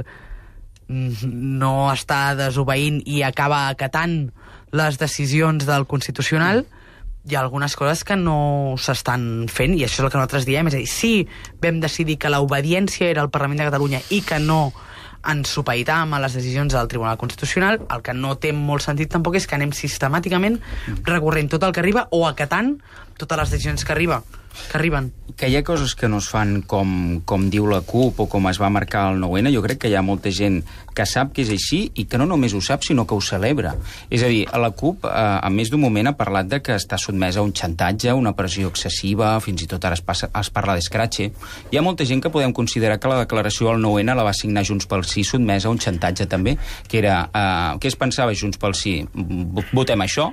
mm, no està desobeint i acaba acatant les decisions del Constitucional, hi ha algunes coses que no s'estan fent, i això és el que nosaltres diem, és a dir, si vam decidir que l'obediència era el Parlament de Catalunya i que no ensopeïtar amb les decisions del Tribunal Constitucional, el que no té molt sentit tampoc és que anem sistemàticament mm. recorrent tot el que arriba o acatant totes les decisions que arriba que arriben. Que hi ha coses que no es fan com, com diu la CUP o com es va marcar el 9-N. Jo crec que hi ha molta gent que sap que és així i que no només ho sap, sinó que ho celebra. És a dir, a la CUP, eh, a més d'un moment, ha parlat de que està sotmesa a un xantatge, una pressió excessiva, fins i tot ara es, passa, es parla d'escratxe. Hi ha molta gent que podem considerar que la declaració al 9-N la va signar Junts pel Sí sotmesa a un xantatge també, que era... Eh, què es pensava Junts pel Sí? Votem això?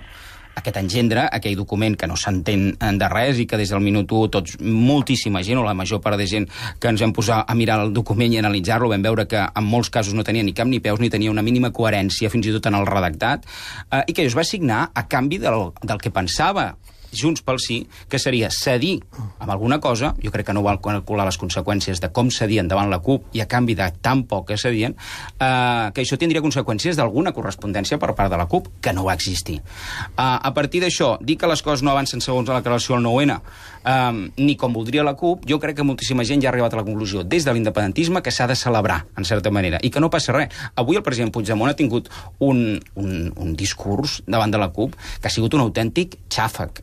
aquest engendre, aquell document que no s'entén de res i que des del minut 1 tots, moltíssima gent, o la major part de gent que ens vam posar a mirar el document i analitzar-lo, vam veure que en molts casos no tenia ni cap ni peus, ni tenia una mínima coherència, fins i tot en el redactat, eh, i que es va signar a canvi del, del que pensava Junts pel Sí, que seria cedir amb alguna cosa, jo crec que no val calcular les conseqüències de com cedien davant la CUP i a canvi de tan poc que cedien, eh, que això tindria conseqüències d'alguna correspondència per part de la CUP, que no va existir. Eh, a partir d'això, dir que les coses no avancen segons la declaració del 9-N, eh, ni com voldria la CUP, jo crec que moltíssima gent ja ha arribat a la conclusió, des de l'independentisme, que s'ha de celebrar, en certa manera, i que no passa res. Avui el president Puigdemont ha tingut un, un, un discurs davant de la CUP que ha sigut un autèntic xàfec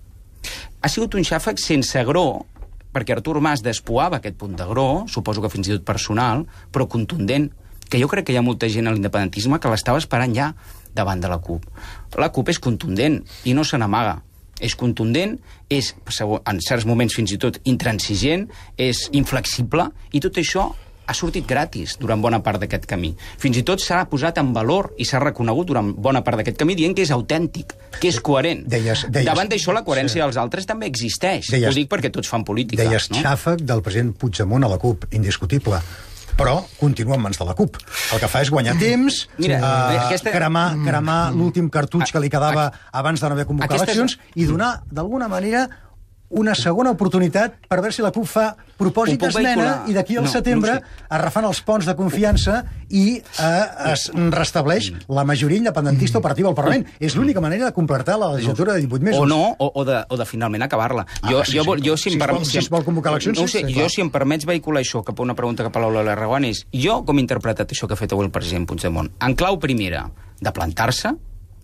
ha sigut un xàfec sense gró, perquè Artur Mas despuava aquest punt de gró, suposo que fins i tot personal, però contundent, que jo crec que hi ha molta gent a l'independentisme que l'estava esperant ja davant de la CUP. La CUP és contundent i no se n'amaga. És contundent, és, en certs moments fins i tot, intransigent, és inflexible, i tot això ha sortit gratis durant bona part d'aquest camí. Fins i tot s'ha posat en valor i s'ha reconegut durant bona part d'aquest camí dient que és autèntic, que és coherent. Deies, deies, Davant d'això, la coherència sí. dels altres també existeix. Deies, Ho dic perquè tots fan política. Deies no? xàfec del president Puigdemont a la CUP, indiscutible però continua en mans de la CUP. El que fa és guanyar temps, Mira, uh, aquesta... cremar, mm. cremar l'últim cartutx que li quedava abans de no haver convocat eleccions és... i donar, d'alguna manera, una segona oportunitat per veure si la CUP fa propòsit d'esmena i d'aquí al no, setembre no refan els ponts de confiança i eh, es restableix la majoria independentista operativa al Parlament. És l'única manera de completar la legislatura de 18 mesos. O no, o, o, de, o de finalment acabar-la. Ah, jo, sí, jo, sí, jo, si, si, vol, si, es vol convocar eleccions... No sé, sí, jo, si em permets vehicular això cap a una pregunta cap a l'Aula Larraguan és jo com he interpretat això que ha fet avui el president Puigdemont? En clau primera, de plantar-se,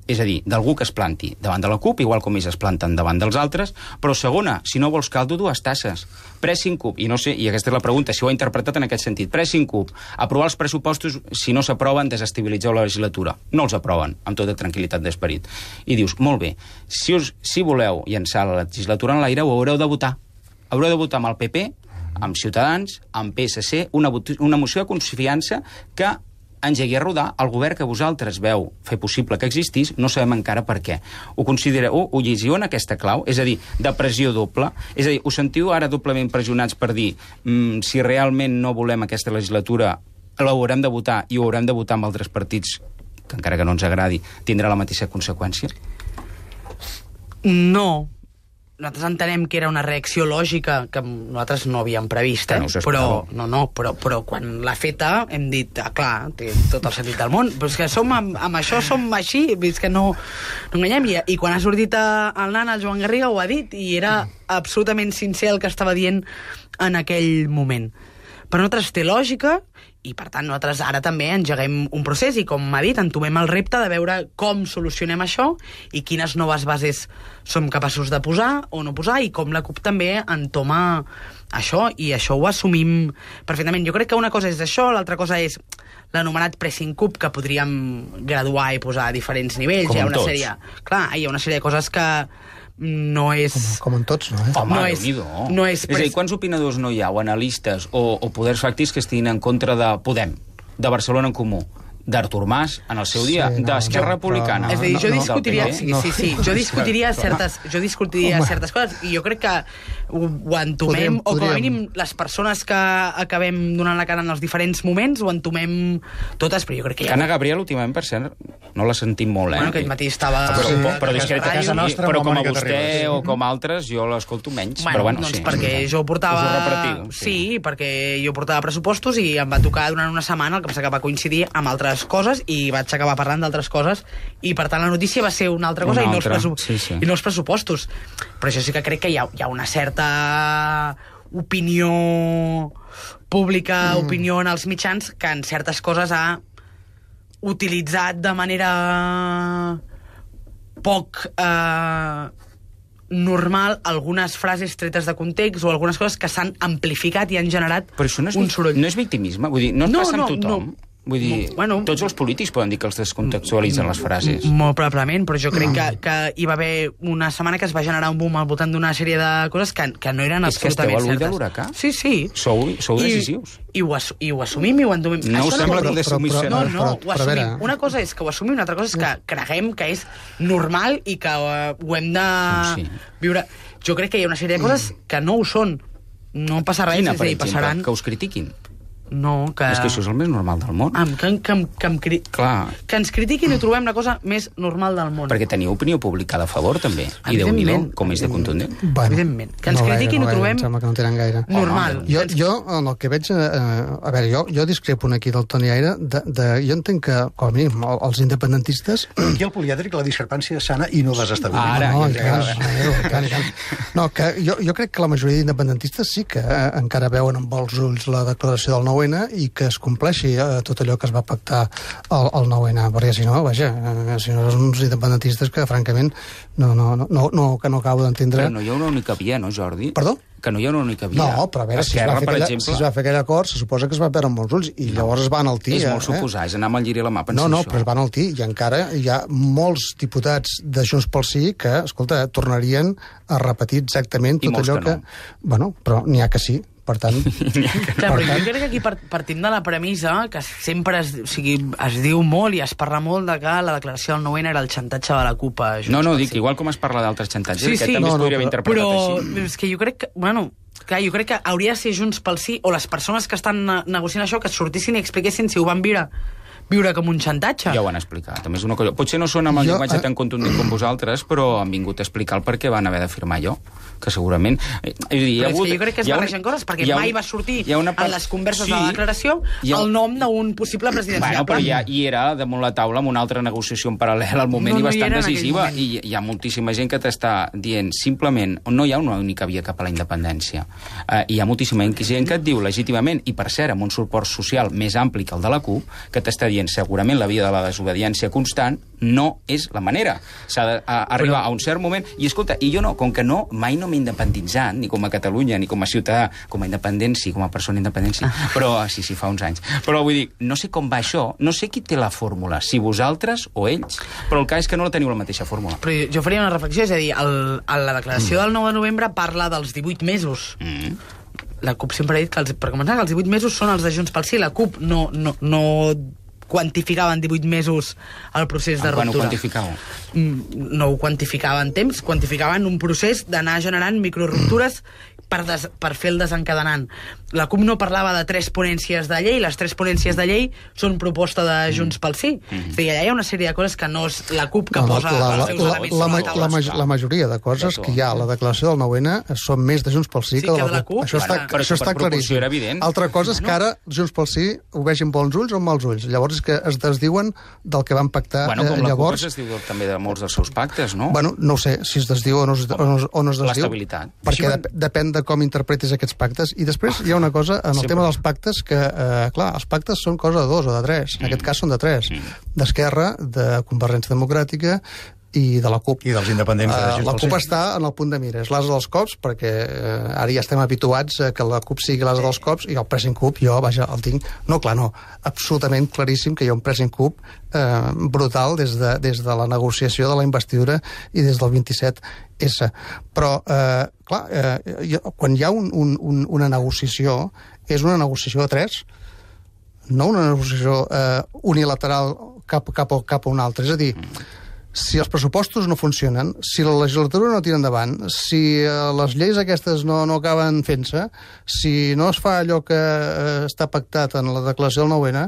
és a dir, d'algú que es planti davant de la CUP, igual com ells es planten davant dels altres, però segona, si no vols caldo, dues tasses. Pressing CUP, i no sé, i aquesta és la pregunta, si ho ha interpretat en aquest sentit, pressing CUP, aprovar els pressupostos, si no s'aproven, desestabilitzeu la legislatura. No els aproven, amb tota tranquil·litat d'esperit. I dius, molt bé, si, us, si voleu llançar la legislatura en l'aire, ho haureu de votar. Haureu de votar amb el PP, amb Ciutadans, amb PSC, una, una moció de confiança que engegui a rodar el govern que vosaltres veu fer possible que existís, no sabem encara per què. Ho considereu, ho llegiu en aquesta clau? És a dir, de pressió doble? És a dir, us sentiu ara doblement pressionats per dir mm, si realment no volem aquesta legislatura l'haurem de votar i ho haurem de votar amb altres partits que encara que no ens agradi, tindrà la mateixa conseqüència? No, nosaltres entenem que era una reacció lògica que nosaltres no havíem previst, eh? no però, no, no, però, però quan l'ha feta hem dit, ah, clar, té tot el sentit del món, però és que som amb, amb això som així, és que no, no enganyem. I, I quan ha sortit eh, el nan, el Joan Garriga ho ha dit, i era absolutament sincer el que estava dient en aquell moment. Per nosaltres té lògica, i, per tant, nosaltres ara també engeguem un procés i, com m'ha dit, entomem el repte de veure com solucionem això i quines noves bases som capaços de posar o no posar i com la CUP també entoma això i això ho assumim perfectament. Jo crec que una cosa és això, l'altra cosa és l'anomenat pressing cup que podríem graduar i posar a diferents nivells. Com hi ha una tots. sèrie, clar, hi ha una sèrie de coses que no és... Com, com en tots, no? Eh? Home, no és, no és, pres... és a dir, quants opinadors no hi ha, o analistes, o, o poders factis que estiguin en contra de Podem, de Barcelona en Comú? d'Artur Mas en el seu dia, sí, no, d'Esquerra no, Republicana. És a dir, jo discutiria... sí, sí, sí, jo discutiria certes, jo discutiria home. certes coses i jo crec que ho, ho entomem, podríem, o com a mínim les persones que acabem donant la cara en els diferents moments, ho entomem totes, però jo crec que... Ja... Anna Gabriel, últimament, per cert, no la sentim molt, eh? Bueno, aquell matí estava... Però, sí, però, però a casa nostra, però com a vostè o com a altres, jo l'escolto menys, bueno, però bueno, doncs sí. perquè jo portava... Sí. sí, perquè jo portava pressupostos i em va tocar durant una setmana, el que passa que va coincidir amb altres d'altres coses i vaig acabar parlant d'altres coses i per tant la notícia va ser una altra cosa una i, no altra. Els sí, sí. i no els pressupostos però això sí que crec que hi ha, hi ha una certa opinió pública, mm. opinió en els mitjans que en certes coses ha utilitzat de manera poc eh, normal algunes frases tretes de context o algunes coses que s'han amplificat i han generat Però això no és, un soroll. No és victimisme? Vull dir, no es no, passa no, amb tothom? No. Vull dir, bueno, tots els polítics poden dir que els descontextualitzen les frases. Molt probablement, però jo crec mm. que, que hi va haver una setmana que es va generar un boom al voltant d'una sèrie de coses que, que no eren És absolutament certes. És que esteu a l'ull de l'huracà? Sí, sí. Sou, sou decisius. I, i, ho, as, I ho assumim i ho endumim. No Això sembla no, que ho dessumis. No, no, però, ho assumim. Però, però, una cosa és que ho assumim, una altra cosa és que creguem que és normal i que uh, ho hem de doncs sí. viure. Jo crec que hi ha una sèrie de coses mm. que no ho són. No passa res, Quina, és a dir, passaran... Que us critiquin. No, que... És que això és el més normal del món. Am, que, que, que, em cri... Clar. que ens critiquin i trobem la cosa més normal del món. Perquè teniu opinió pública a favor, també. I déu nhi com és de contundent. Bueno, Evidentment. Que ens no critiquin no i no trobem... Em que no tenen gaire. Normal. Oh, no. Jo, jo, en el que veig... Eh, a veure, jo, jo discrepo aquí del Toni Aire. De, de, jo entenc que, com a mínim, els independentistes... Aquí al polièdric la discrepància sana i no desestabilitzada. Ara, no, no, ja, eh, ja, ja, no que jo, jo crec que la majoria d'independentistes sí que eh, encara veuen amb els ulls la declaració del nou 9-N i que es compleixi eh, tot allò que es va pactar al, 9-N, perquè si no, vaja, eh, si no són uns independentistes que, francament, no, no, no, no, que no acabo d'entendre... Però no hi ha una única via, no, Jordi? Perdó? que no hi ha una única via. No, però a veure, si es, va aquella, exemple... si es va fer aquell acord, se suposa que es va perdre amb molts ulls, i no. llavors es va enaltir. És molt eh? suposar, és anar amb el llir i la mà, pensar No, no, això. però es va enaltir, i encara hi ha molts diputats de Junts pel Sí que, escolta, tornarien a repetir exactament tot allò que... No. que... Bueno, però n'hi ha que sí, per tant... (laughs) Clar, per tant... jo crec que aquí partim de la premissa que sempre es, o sigui, es diu molt i es parla molt de que la declaració del 9 era el xantatge de la CUP. No, no, dic, igual com es parla d'altres xantatges, sí, sí, que també no, es podria no, haver interpretat però, així. Però és que jo crec que, bueno, Clar, jo crec que hauria de ser Junts pel Sí o les persones que estan negociant això que sortissin i expliquessin si ho van viure viure com un xantatge. Ja ho han explicat. També és una cosa... Potser no són amb el jo, llenguatge eh... tan contundent com vosaltres, però han vingut a explicar el per què van haver de firmar allò, que segurament... Eh, és dir, hi ha hagut, jo crec que es barregen un... coses, perquè ha... mai va sortir ha una en les converses sí, de la declaració ha... el nom d'un possible president. Bueno, però ja hi era damunt la taula amb una altra negociació en paral·lel al moment no, no i bastant decisiva. I hi ha moltíssima gent que t'està dient simplement no hi ha una única via cap a la independència. Uh, hi ha moltíssima gent que et diu legítimament, i per cert, amb un suport social més ampli que el de la CUP, que t'està desobedient. segurament la via de la desobediència constant, no és la manera. S'ha d'arribar a, a un cert moment... I escolta, i jo no, com que no, mai no m'he independitzat, ni com a Catalunya, ni com a ciutadà, com a independent, sí, com a persona independent, sí. Ah. Però, ah, sí, sí, fa uns anys. Però vull dir, no sé com va això, no sé qui té la fórmula, si vosaltres o ells, però el cas és que no la teniu la mateixa fórmula. Però jo faria una reflexió, és a dir, el, el la declaració mm. del 9 de novembre parla dels 18 mesos. Mm la CUP sempre ha dit que, els, per començar, que els 18 mesos són els de Junts pel Sí, la CUP no, no, no quantificaven 18 mesos el procés de ah, ruptura. Quan ho quantificaven? Mm, no ho quantificaven temps, quantificaven un procés d'anar generant microruptures per, des, per fer el desencadenant la CUP no parlava de tres ponències de llei, les tres ponències de llei són proposta de Junts pel Sí. Mm -hmm. o sigui, hi ha una sèrie de coses que no és la CUP que no, posa la, els seus la, elements la, la, la, la, ma la majoria de coses que hi ha a la declaració del 9-N són més de Junts pel Sí, sí que, de la, la CUP. Això està, ara, això està claríssim. Era Altra cosa és que ara Junts pel Sí ho vegin bons ulls o mals ulls. Llavors és que es desdiuen del que van pactar bueno, eh, com eh, llavors. la CUP es desdiu també de molts dels seus pactes, no? Bueno, no sé si es desdiu o no es, o no, o no es desdiu. L'estabilitat. Perquè depèn de com interpretis aquests pactes. I després hi ha una una cosa en el Sempre. tema dels pactes, que, eh, clar, els pactes són cosa de dos o de tres. En mm. aquest cas són de tres. Mm. D'Esquerra, de Convergència Democràtica i de la CUP. I dels independents. Uh, de eh, la CUP sí. està en el punt de mira. És l'asa dels cops, perquè uh, ara ja estem habituats a que la CUP sigui l'asa dels cops, i el present CUP, jo, vaja, el tinc... No, clar, no. Absolutament claríssim que hi ha un present CUP uh, brutal des de, des de la negociació de la investidura i des del 27. S. Però, eh, clar, eh, quan hi ha un, un, un, una negociació, és una negociació de tres, no una negociació eh, unilateral cap, cap, cap a un altre. És a dir, si els pressupostos no funcionen, si la legislatura no tira endavant, si eh, les lleis aquestes no, no acaben fent-se, si no es fa allò que eh, està pactat en la declaració del 9-N,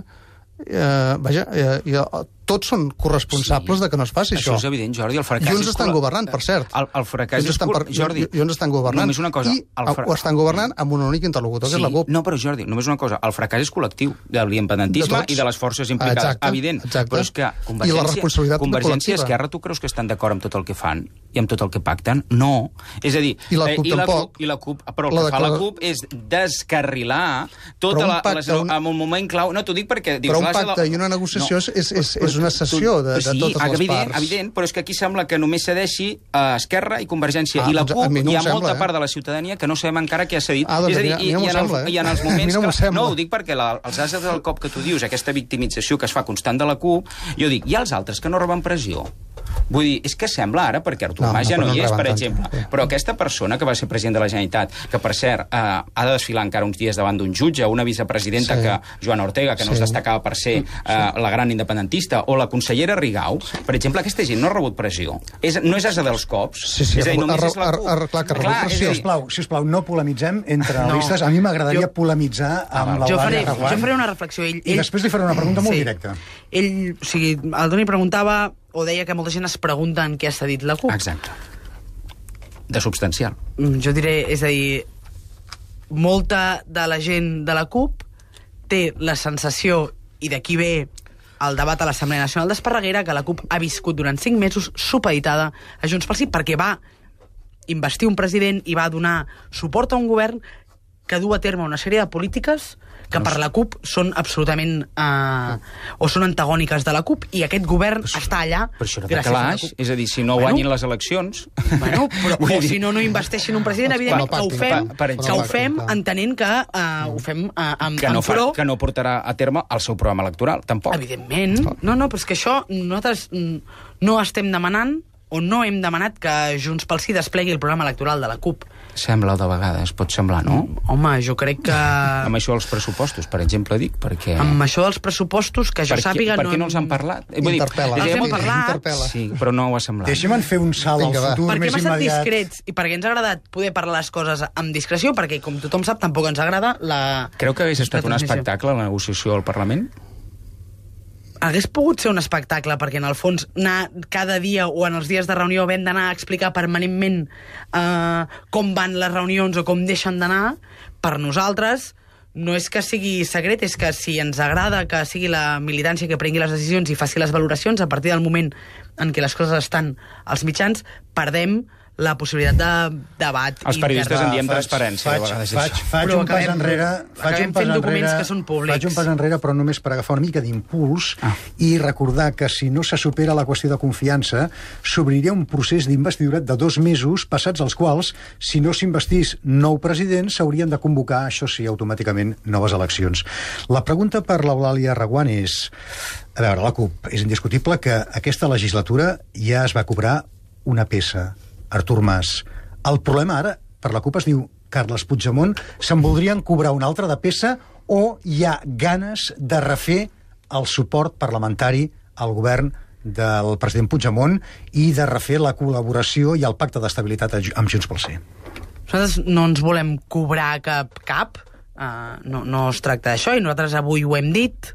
eh, vaja, eh, eh tots són corresponsables sí. de que no es faci això. Això és evident, Jordi. El fracàs I uns estan governant, per cert. El, el fracàs I estan, per, Jordi, i, i uns estan governant. Només una cosa. I el fra... ho estan governant amb un únic interlocutor, sí, que és la CUP. No, però Jordi, només una cosa. El fracàs és col·lectiu de l'independentisme i de les forces implicades. Ah, exacte, evident. Exacte. Però és que Convergència, I la responsabilitat Convergència i Esquerra, tu creus que estan d'acord amb tot el que fan i amb tot el que pacten? No. És a dir... I la eh, CUP eh, i la tampoc. CUP, I la CUP, però el la que fa la CUP és descarrilar tota pacte, la... un... En un moment clau... No, t'ho dic perquè... Dius, però un pacte la... i una negociació no. és, és, és és una sessió de, de sí, totes les evident, parts. Evident, però és que aquí sembla que només cedeixi a Esquerra i Convergència. Ah, I la doncs, CUP, no hi ha sembla, molta eh? part de la ciutadania que no sabem encara què ha cedit. Ah, doncs, és a dir, i, i, en sembla, eh? i en els (laughs) moments... no, que, no, ho dic perquè la, els altres del cop que tu dius, aquesta victimització que es fa constant de la CUP, jo dic, hi ha els altres que no reben pressió Vull dir, és que sembla ara, perquè Artur no, Mas ja no, no hi és, per exemple, tant. però aquesta persona que va ser president de la Generalitat, que per cert eh, ha de desfilar encara uns dies davant d'un jutge, una vicepresidenta sí. que Joan Ortega, que sí. no es destacava per ser eh, sí. la gran independentista, o la consellera Rigau, per exemple, aquesta gent no ha rebut pressió. És, no és asa dels cops. Sí, sí, és a dir, només és la CUP. Ar, ar, clar, que clar, és dir... sisplau, sisplau, no polemitzem entre no. listes. A mi m'agradaria jo... polemitzar ah, amb la jo faré, Jo faré una reflexió. Ell, ell... I després li faré una pregunta molt sí. directa. Ell, o sigui, el Doni preguntava o deia que molta gent es pregunta en què ha cedit la CUP. Exacte. De substancial. Mm, jo diré, és a dir, molta de la gent de la CUP té la sensació, i d'aquí ve el debat a l'Assemblea Nacional d'Esparreguera, que la CUP ha viscut durant cinc mesos supeditada a Junts pel Sí perquè va investir un president i va donar suport a un govern que du a terme una sèrie de polítiques que per la CUP són absolutament... Eh, o són antagòniques de la CUP, i aquest govern però, està allà... Però això no té calaix, és a dir, si no bueno, guanyin les eleccions... Bueno, però, (laughs) o dir... si no, no investeixin un president, no, evidentment no, que ho fem, per, per que ho fem entenent que eh, ho fem eh, amb, que no amb pro... que no portarà a terme el seu programa electoral, tampoc. Evidentment. No, no, però és que això nosaltres no estem demanant o no hem demanat que Junts pel Sí desplegui el programa electoral de la CUP Sembla, de vegades, pot semblar, no? Mm, home, jo crec que... (laughs) amb això dels pressupostos, per exemple, dic, perquè... Amb això dels pressupostos, que jo perquè, sàpiga... Per què no els han parlat? Eh, vull interpel·la. Dir, els hem parlat, interpel·la. sí, però no ho ha semblat. Deixem-en fer un salt Vinga, al futur més immediat. Perquè hem estat discrets i perquè ens ha agradat poder parlar les coses amb discreció, perquè, com tothom sap, tampoc ens agrada la... Creu que hagués estat un espectacle la negociació al Parlament? hagués pogut ser un espectacle, perquè en el fons anar cada dia o en els dies de reunió havent d'anar a explicar permanentment eh, com van les reunions o com deixen d'anar, per nosaltres no és que sigui secret, és que si ens agrada que sigui la militància que prengui les decisions i faci les valoracions, a partir del moment en què les coses estan als mitjans, perdem la possibilitat de debat. Els periodistes en diem transparència. Faig, faig, faig, faig un acabem, pas enrere... Faig un pas enrere, que són públics. Faig un pas enrere, però només per agafar una mica d'impuls ah. i recordar que si no se supera la qüestió de confiança, s'obriria un procés d'investidura de dos mesos, passats els quals, si no s'investís nou president, s'haurien de convocar, això sí, automàticament, noves eleccions. La pregunta per l'Eulàlia Reguant és... A veure, la CUP, és indiscutible que aquesta legislatura ja es va cobrar una peça Artur Mas. El problema ara, per la CUP, es diu Carles Puigdemont, se'n voldrien cobrar una altra de peça o hi ha ganes de refer el suport parlamentari al govern del president Puigdemont i de refer la col·laboració i el pacte d'estabilitat amb Junts pel Sí. Nosaltres no ens volem cobrar cap cap, uh, no, no es tracta d'això i nosaltres avui ho hem dit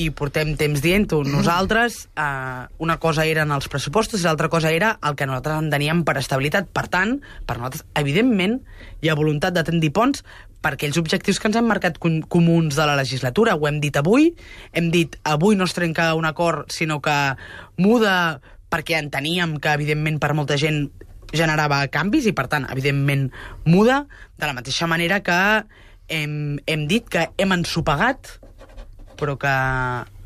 i portem temps dient-ho nosaltres, eh, una cosa eren els pressupostos i l'altra cosa era el que nosaltres enteníem per estabilitat. Per tant, per nosaltres, evidentment, hi ha voluntat de tendir ponts per aquells objectius que ens han marcat com comuns de la legislatura. Ho hem dit avui, hem dit avui no es trenca un acord, sinó que muda perquè enteníem que, evidentment, per molta gent generava canvis i, per tant, evidentment, muda, de la mateixa manera que hem, hem dit que hem ensopegat però que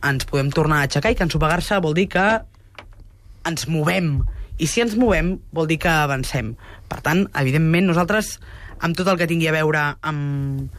ens podem tornar a aixecar i que ensopegar-se vol dir que ens movem. I si ens movem vol dir que avancem. Per tant, evidentment, nosaltres, amb tot el que tingui a veure amb,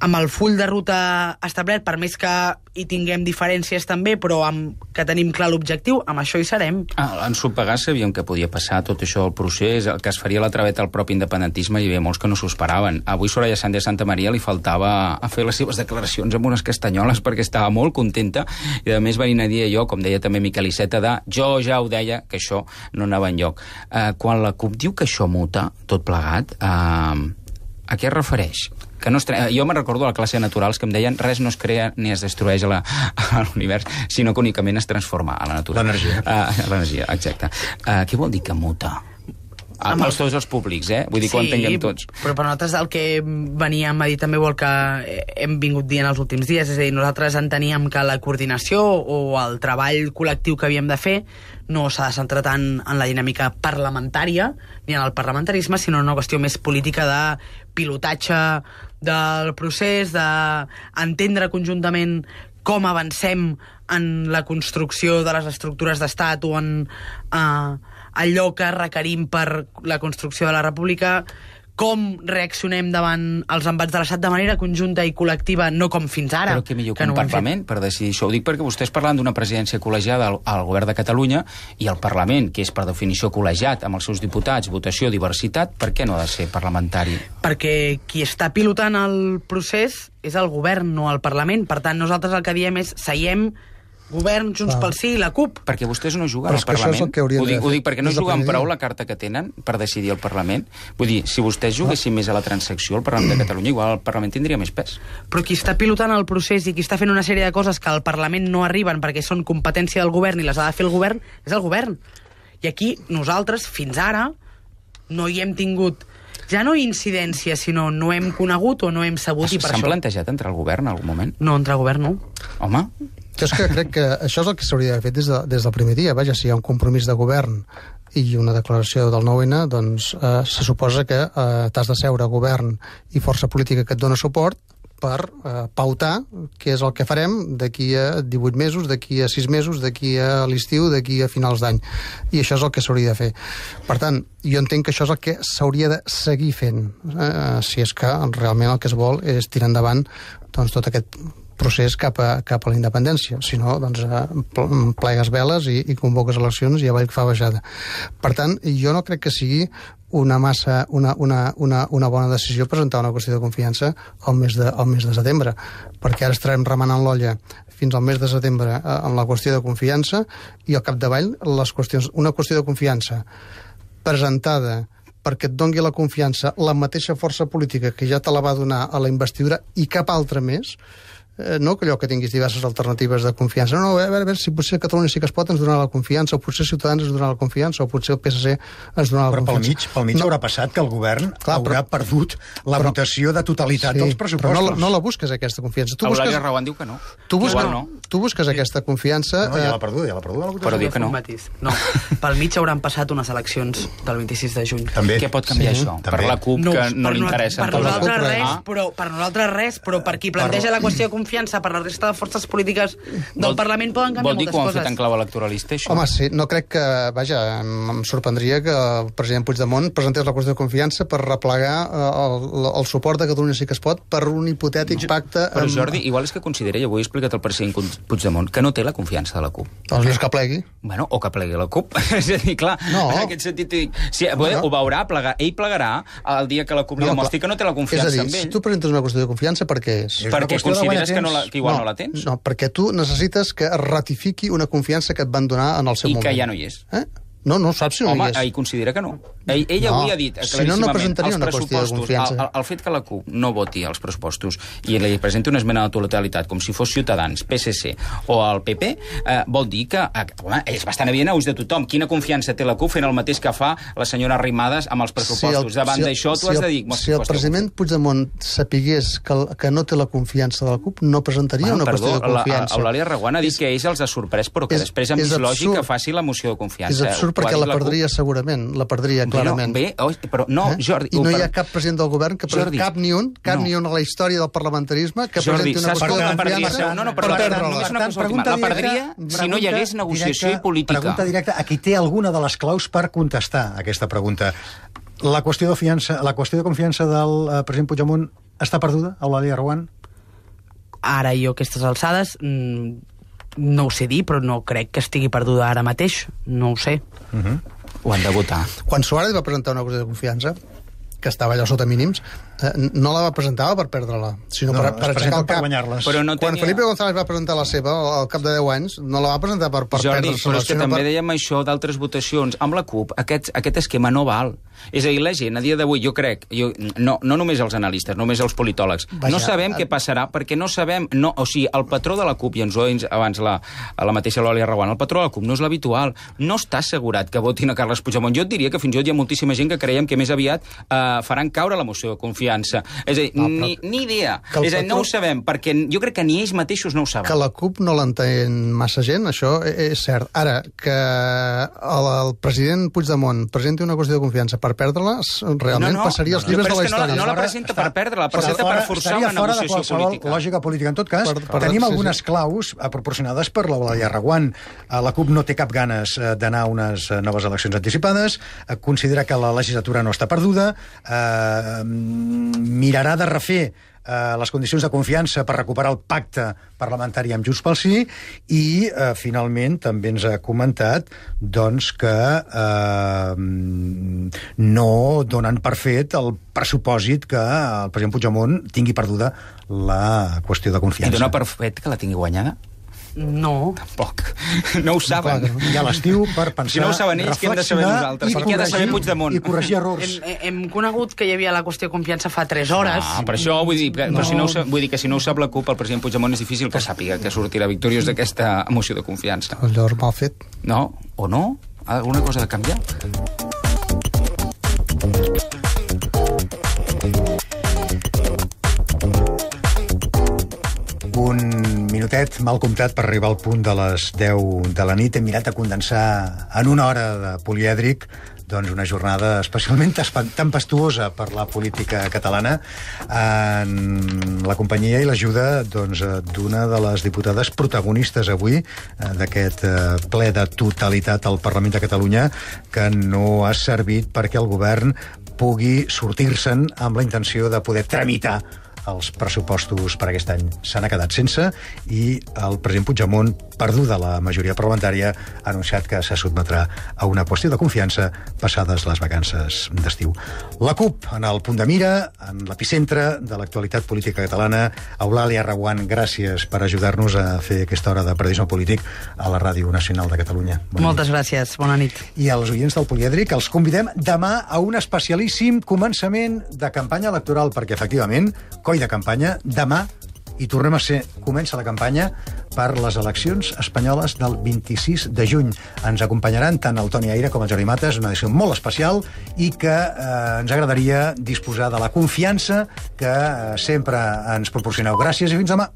amb el full de ruta establert, per més que hi tinguem diferències també, però amb, que tenim clar l'objectiu, amb això hi serem. Ah, en Subpagà sabíem que podia passar tot això el procés, el que es faria la traveta al propi independentisme, hi havia molts que no s'ho esperaven. Avui Soraya Sant de Santa Maria li faltava a fer les seves declaracions amb unes castanyoles perquè estava molt contenta i a més venint a dir jo, com deia també Miquel Iceta, de jo ja ho deia que això no anava lloc. Eh, quan la CUP diu que això muta, tot plegat, eh, a què es refereix? que no es, eh, jo me recordo a la classe de naturals que em deien res no es crea ni es destrueix a (laughs) l'univers, sinó que únicament es transforma a la natura. L'energia. Uh, L'energia, exacte. Uh, què vol dir que muta? amb ah, els tots els públics, eh? Vull dir, sí, que ho entenguem tots. però per nosaltres el que veníem a dir també vol que hem vingut dient els últims dies, és a dir, nosaltres enteníem que la coordinació o el treball col·lectiu que havíem de fer no s'ha de centrar tant en la dinàmica parlamentària ni en el parlamentarisme, sinó en una qüestió més política de pilotatge, del procés, d'entendre conjuntament com avancem en la construcció de les estructures d'estat o en eh, allò que requerim per la construcció de la república com reaccionem davant els embats de l'estat de manera conjunta i col·lectiva, no com fins ara. Però que millor que, que no un Parlament per decidir això. Ho dic perquè vostès parlant d'una presidència col·legiada al, al govern de Catalunya i el Parlament, que és per definició col·legiat amb els seus diputats, votació, diversitat, per què no ha de ser parlamentari? Perquè qui està pilotant el procés és el govern, no el Parlament. Per tant, nosaltres el que diem és seiem govern, Junts Clar. pel Sí i la CUP. Perquè vostès no juguen al Parlament. Que ho, dic, ho dic perquè no juguen prou la carta que tenen per decidir el Parlament. Vull dir, si vostès juguessin ah. més a la transacció, al Parlament de Catalunya igual el Parlament tindria més pes. Però qui està pilotant el procés i qui està fent una sèrie de coses que al Parlament no arriben perquè són competència del govern i les ha de fer el govern, és el govern. I aquí nosaltres, fins ara, no hi hem tingut ja no incidència, sinó no hem conegut o no hem sabut. S'han plantejat entrar al govern en algun moment? No, entrar al govern no. Home, jo és que crec que això és el que s'hauria d'haver fet des, de, des del primer dia. Vaja, si hi ha un compromís de govern i una declaració del 9-N, doncs eh, se suposa que eh, t'has de seure govern i força política que et dona suport per eh, pautar què és el que farem d'aquí a 18 mesos, d'aquí a 6 mesos, d'aquí a l'estiu, d'aquí a finals d'any. I això és el que s'hauria de fer. Per tant, jo entenc que això és el que s'hauria de seguir fent, eh, si és que realment el que es vol és tirar endavant doncs, tot aquest procés cap a, cap a la independència. Si no, doncs eh, plegues veles i, i convoques eleccions i avall fa baixada. Per tant, jo no crec que sigui una massa, una, una, una, una bona decisió presentar una qüestió de confiança al mes de, al mes de setembre, perquè ara estarem remenant l'olla fins al mes de setembre eh, amb la qüestió de confiança i al capdavall les qüestions, una qüestió de confiança presentada perquè et dongui la confiança la mateixa força política que ja te la va donar a la investidura i cap altra més, eh, no que allò que tinguis diverses alternatives de confiança. No, no, a veure, a veure si potser Catalunya sí que es pot ens donar la confiança, o potser Ciutadans ens donarà la confiança, o potser el PSC ens donarà la però confiança. Però pel mig, pel mig no. haurà passat que el govern Clar, haurà però, perdut la però, votació de totalitat sí, dels pressupostos. Però no, no la busques, aquesta confiança. Tu Eulàlia Rauan diu que no. Tu busques, no. tu busques sí. aquesta confiança... No, ja eh, l'ha perdut, ja l'ha perdut. La votació. però diu que no. no. Pel mig hauran passat unes eleccions del 26 de juny. També. Què pot canviar sí, això? També. Per la CUP, no, que no, no li interessa. Per nosaltres res, per nosaltres res, però per qui planteja la qüestió de confiança confiança per la resta de forces polítiques del vol, Parlament poden canviar moltes coses. Vol dir que ho han fet en clau electoralista, això? Home, sí, no crec que... Vaja, em sorprendria que el president Puigdemont presentés la qüestió de confiança per replegar eh, el, el suport de Catalunya sí que es pot per un hipotètic jo, pacte... Però amb... Jordi, igual és que considera, i avui he explicat al president Puigdemont, que no té la confiança de la CUP. Doncs és que plegui. Bueno, o que plegui la CUP. (laughs) és a dir, clar, no. en aquest sentit... Sí, eh, bé, no. Ho veurà, plegar, ell plegarà el dia que la CUP no, demostri que no té la confiança és a dir, si tu presentes una qüestió de confiança, per què és? Perquè consideres que que, no la, que igual no, no la tens? No, perquè tu necessites que es ratifiqui una confiança que et van donar en el seu I moment. I que ja no hi és. Eh? No, no saps si Home, hi és. Home, considera que no. Ell, ell no, avui ha dit si no, no presentaria una qüestió de confiança. El, el, fet que la CUP no voti els pressupostos i li presenti una esmena a totalitat, com si fos Ciutadans, PSC o el PP, eh, vol dir que eh, home, és bastant evident a ulls de tothom. Quina confiança té la CUP fent el mateix que fa la senyora Rimades amb els pressupostos? Si el, Davant si d'això, tu si has de dir... Si el president Puigdemont sapigués que, el, que no té la confiança de la CUP, no presentaria bueno, una perdó, qüestió de confiança. Eulàlia Reguant ha dit és, que ells els ha sorprès, però que és, després amb és lògic que faci la moció de confiança. És absurd perquè la, la perdria segurament, la perdria clarament. bé, però no, eh? Jordi... I no hi ha cap president del govern, que Jordi, cap ni un, cap no. ni un a la història del parlamentarisme, que Jordi, presenti una qüestió de confiança no, no, però, per només No, és una cosa última. La perdria si no hi hagués negociació directa, i política. Pregunta directa a qui té alguna de les claus per contestar aquesta pregunta. La qüestió de, fiança, la qüestió de confiança del eh, president Puigdemont està perduda, Eulàlia Arruan? Ara jo, aquestes alçades, mm, no ho sé dir, però no crec que estigui perduda ara mateix. No ho sé. Uh mhm. -huh. Ho han de votar. Quan Suárez va presentar una cosa de confiança, que estava allà sota mínims, Eh, no la va presentar per perdre-la, sinó no, per, per aixecar el cap. Per però no tenia... Quan Felipe González va presentar la seva al cap de 10 anys, no la va presentar per, per perdre-la. Però és que també per... dèiem això d'altres votacions. Amb la CUP aquest, aquest esquema no val. És a dir, la gent, a dia d'avui, jo crec, jo, no, no només els analistes, només els politòlegs, Vaja, no sabem a... què eh, passarà perquè no sabem... No, o sigui, el patró de la CUP, i ens ho abans la, la mateixa Lòlia Raguant, el patró de la CUP no és l'habitual, no està assegurat que votin a Carles Puigdemont. Jo et diria que fins i tot hi ha moltíssima gent que creiem que més aviat eh, faran caure la moció de confiança confiança. És a dir, no, ah, ni, ni idea. És a dir, no ho sabem, perquè jo crec que ni ells mateixos no ho saben. Que la CUP no l'entén massa gent, això e, és cert. Ara, que el, el president Puigdemont presenti una qüestió de confiança per perdre-la, realment no, no, passaria no, els llibres no, de la història. No, no la presenta per perdre-la, la presenta per forçar una negociació de política. lògica política. En tot cas, per, per, tenim sí, algunes sí. claus proporcionades per l'Eulàlia Reguant. Eh, la CUP no té cap ganes eh, d'anar a unes eh, noves eleccions anticipades, considera que la legislatura no està perduda, eh, mirarà de refer eh, les condicions de confiança per recuperar el pacte parlamentari amb Junts pel Sí i, eh, finalment, també ens ha comentat doncs, que eh, no donen per fet el pressupòsit que el president Puigdemont tingui perduda la qüestió de confiança. I dona per fet que la tingui guanyada? No. Tampoc. No ho saben. Tampoc, I a l'estiu per pensar... Si no ho saben ells, què hem de saber nosaltres? Perquè ha de saber Puigdemont. I corregir errors. Hem, eh, hem conegut que hi havia la qüestió de confiança fa 3 ah, hores. Ah, per això vull dir, que, no. si no sap, vull dir que si no ho sap la CUP, el president Puigdemont és difícil que sàpiga que sortirà victoriós d'aquesta emoció de confiança. El Lord fet. No, o no? Alguna cosa de canviar? Un quartet mal comptat per arribar al punt de les 10 de la nit. Hem mirat a condensar en una hora de polièdric doncs una jornada especialment tempestuosa per la política catalana en la companyia i l'ajuda doncs, d'una doncs, de les diputades protagonistes avui eh, d'aquest eh, ple de totalitat al Parlament de Catalunya que no ha servit perquè el govern pugui sortir-se'n amb la intenció de poder tramitar els pressupostos per aquest any s'han quedat sense i el president Puigdemont, perduda la majoria parlamentària, ha anunciat que se sotmetrà a una qüestió de confiança passades les vacances d'estiu. La CUP, en el punt de mira, en l'epicentre de l'actualitat política catalana, Eulàlia Reguant, gràcies per ajudar-nos a fer aquesta hora de periodisme polític a la Ràdio Nacional de Catalunya. Bona Moltes nit. gràcies, bona nit. I als oients del Polièdric els convidem demà a un especialíssim començament de campanya electoral, perquè efectivament, coi de campanya. Demà i tornem a ser, comença la campanya per les eleccions espanyoles del 26 de juny. Ens acompanyaran tant el Toni Aire com el Jordi Mates, una edició molt especial i que eh, ens agradaria disposar de la confiança que eh, sempre ens proporcioneu. Gràcies i fins demà.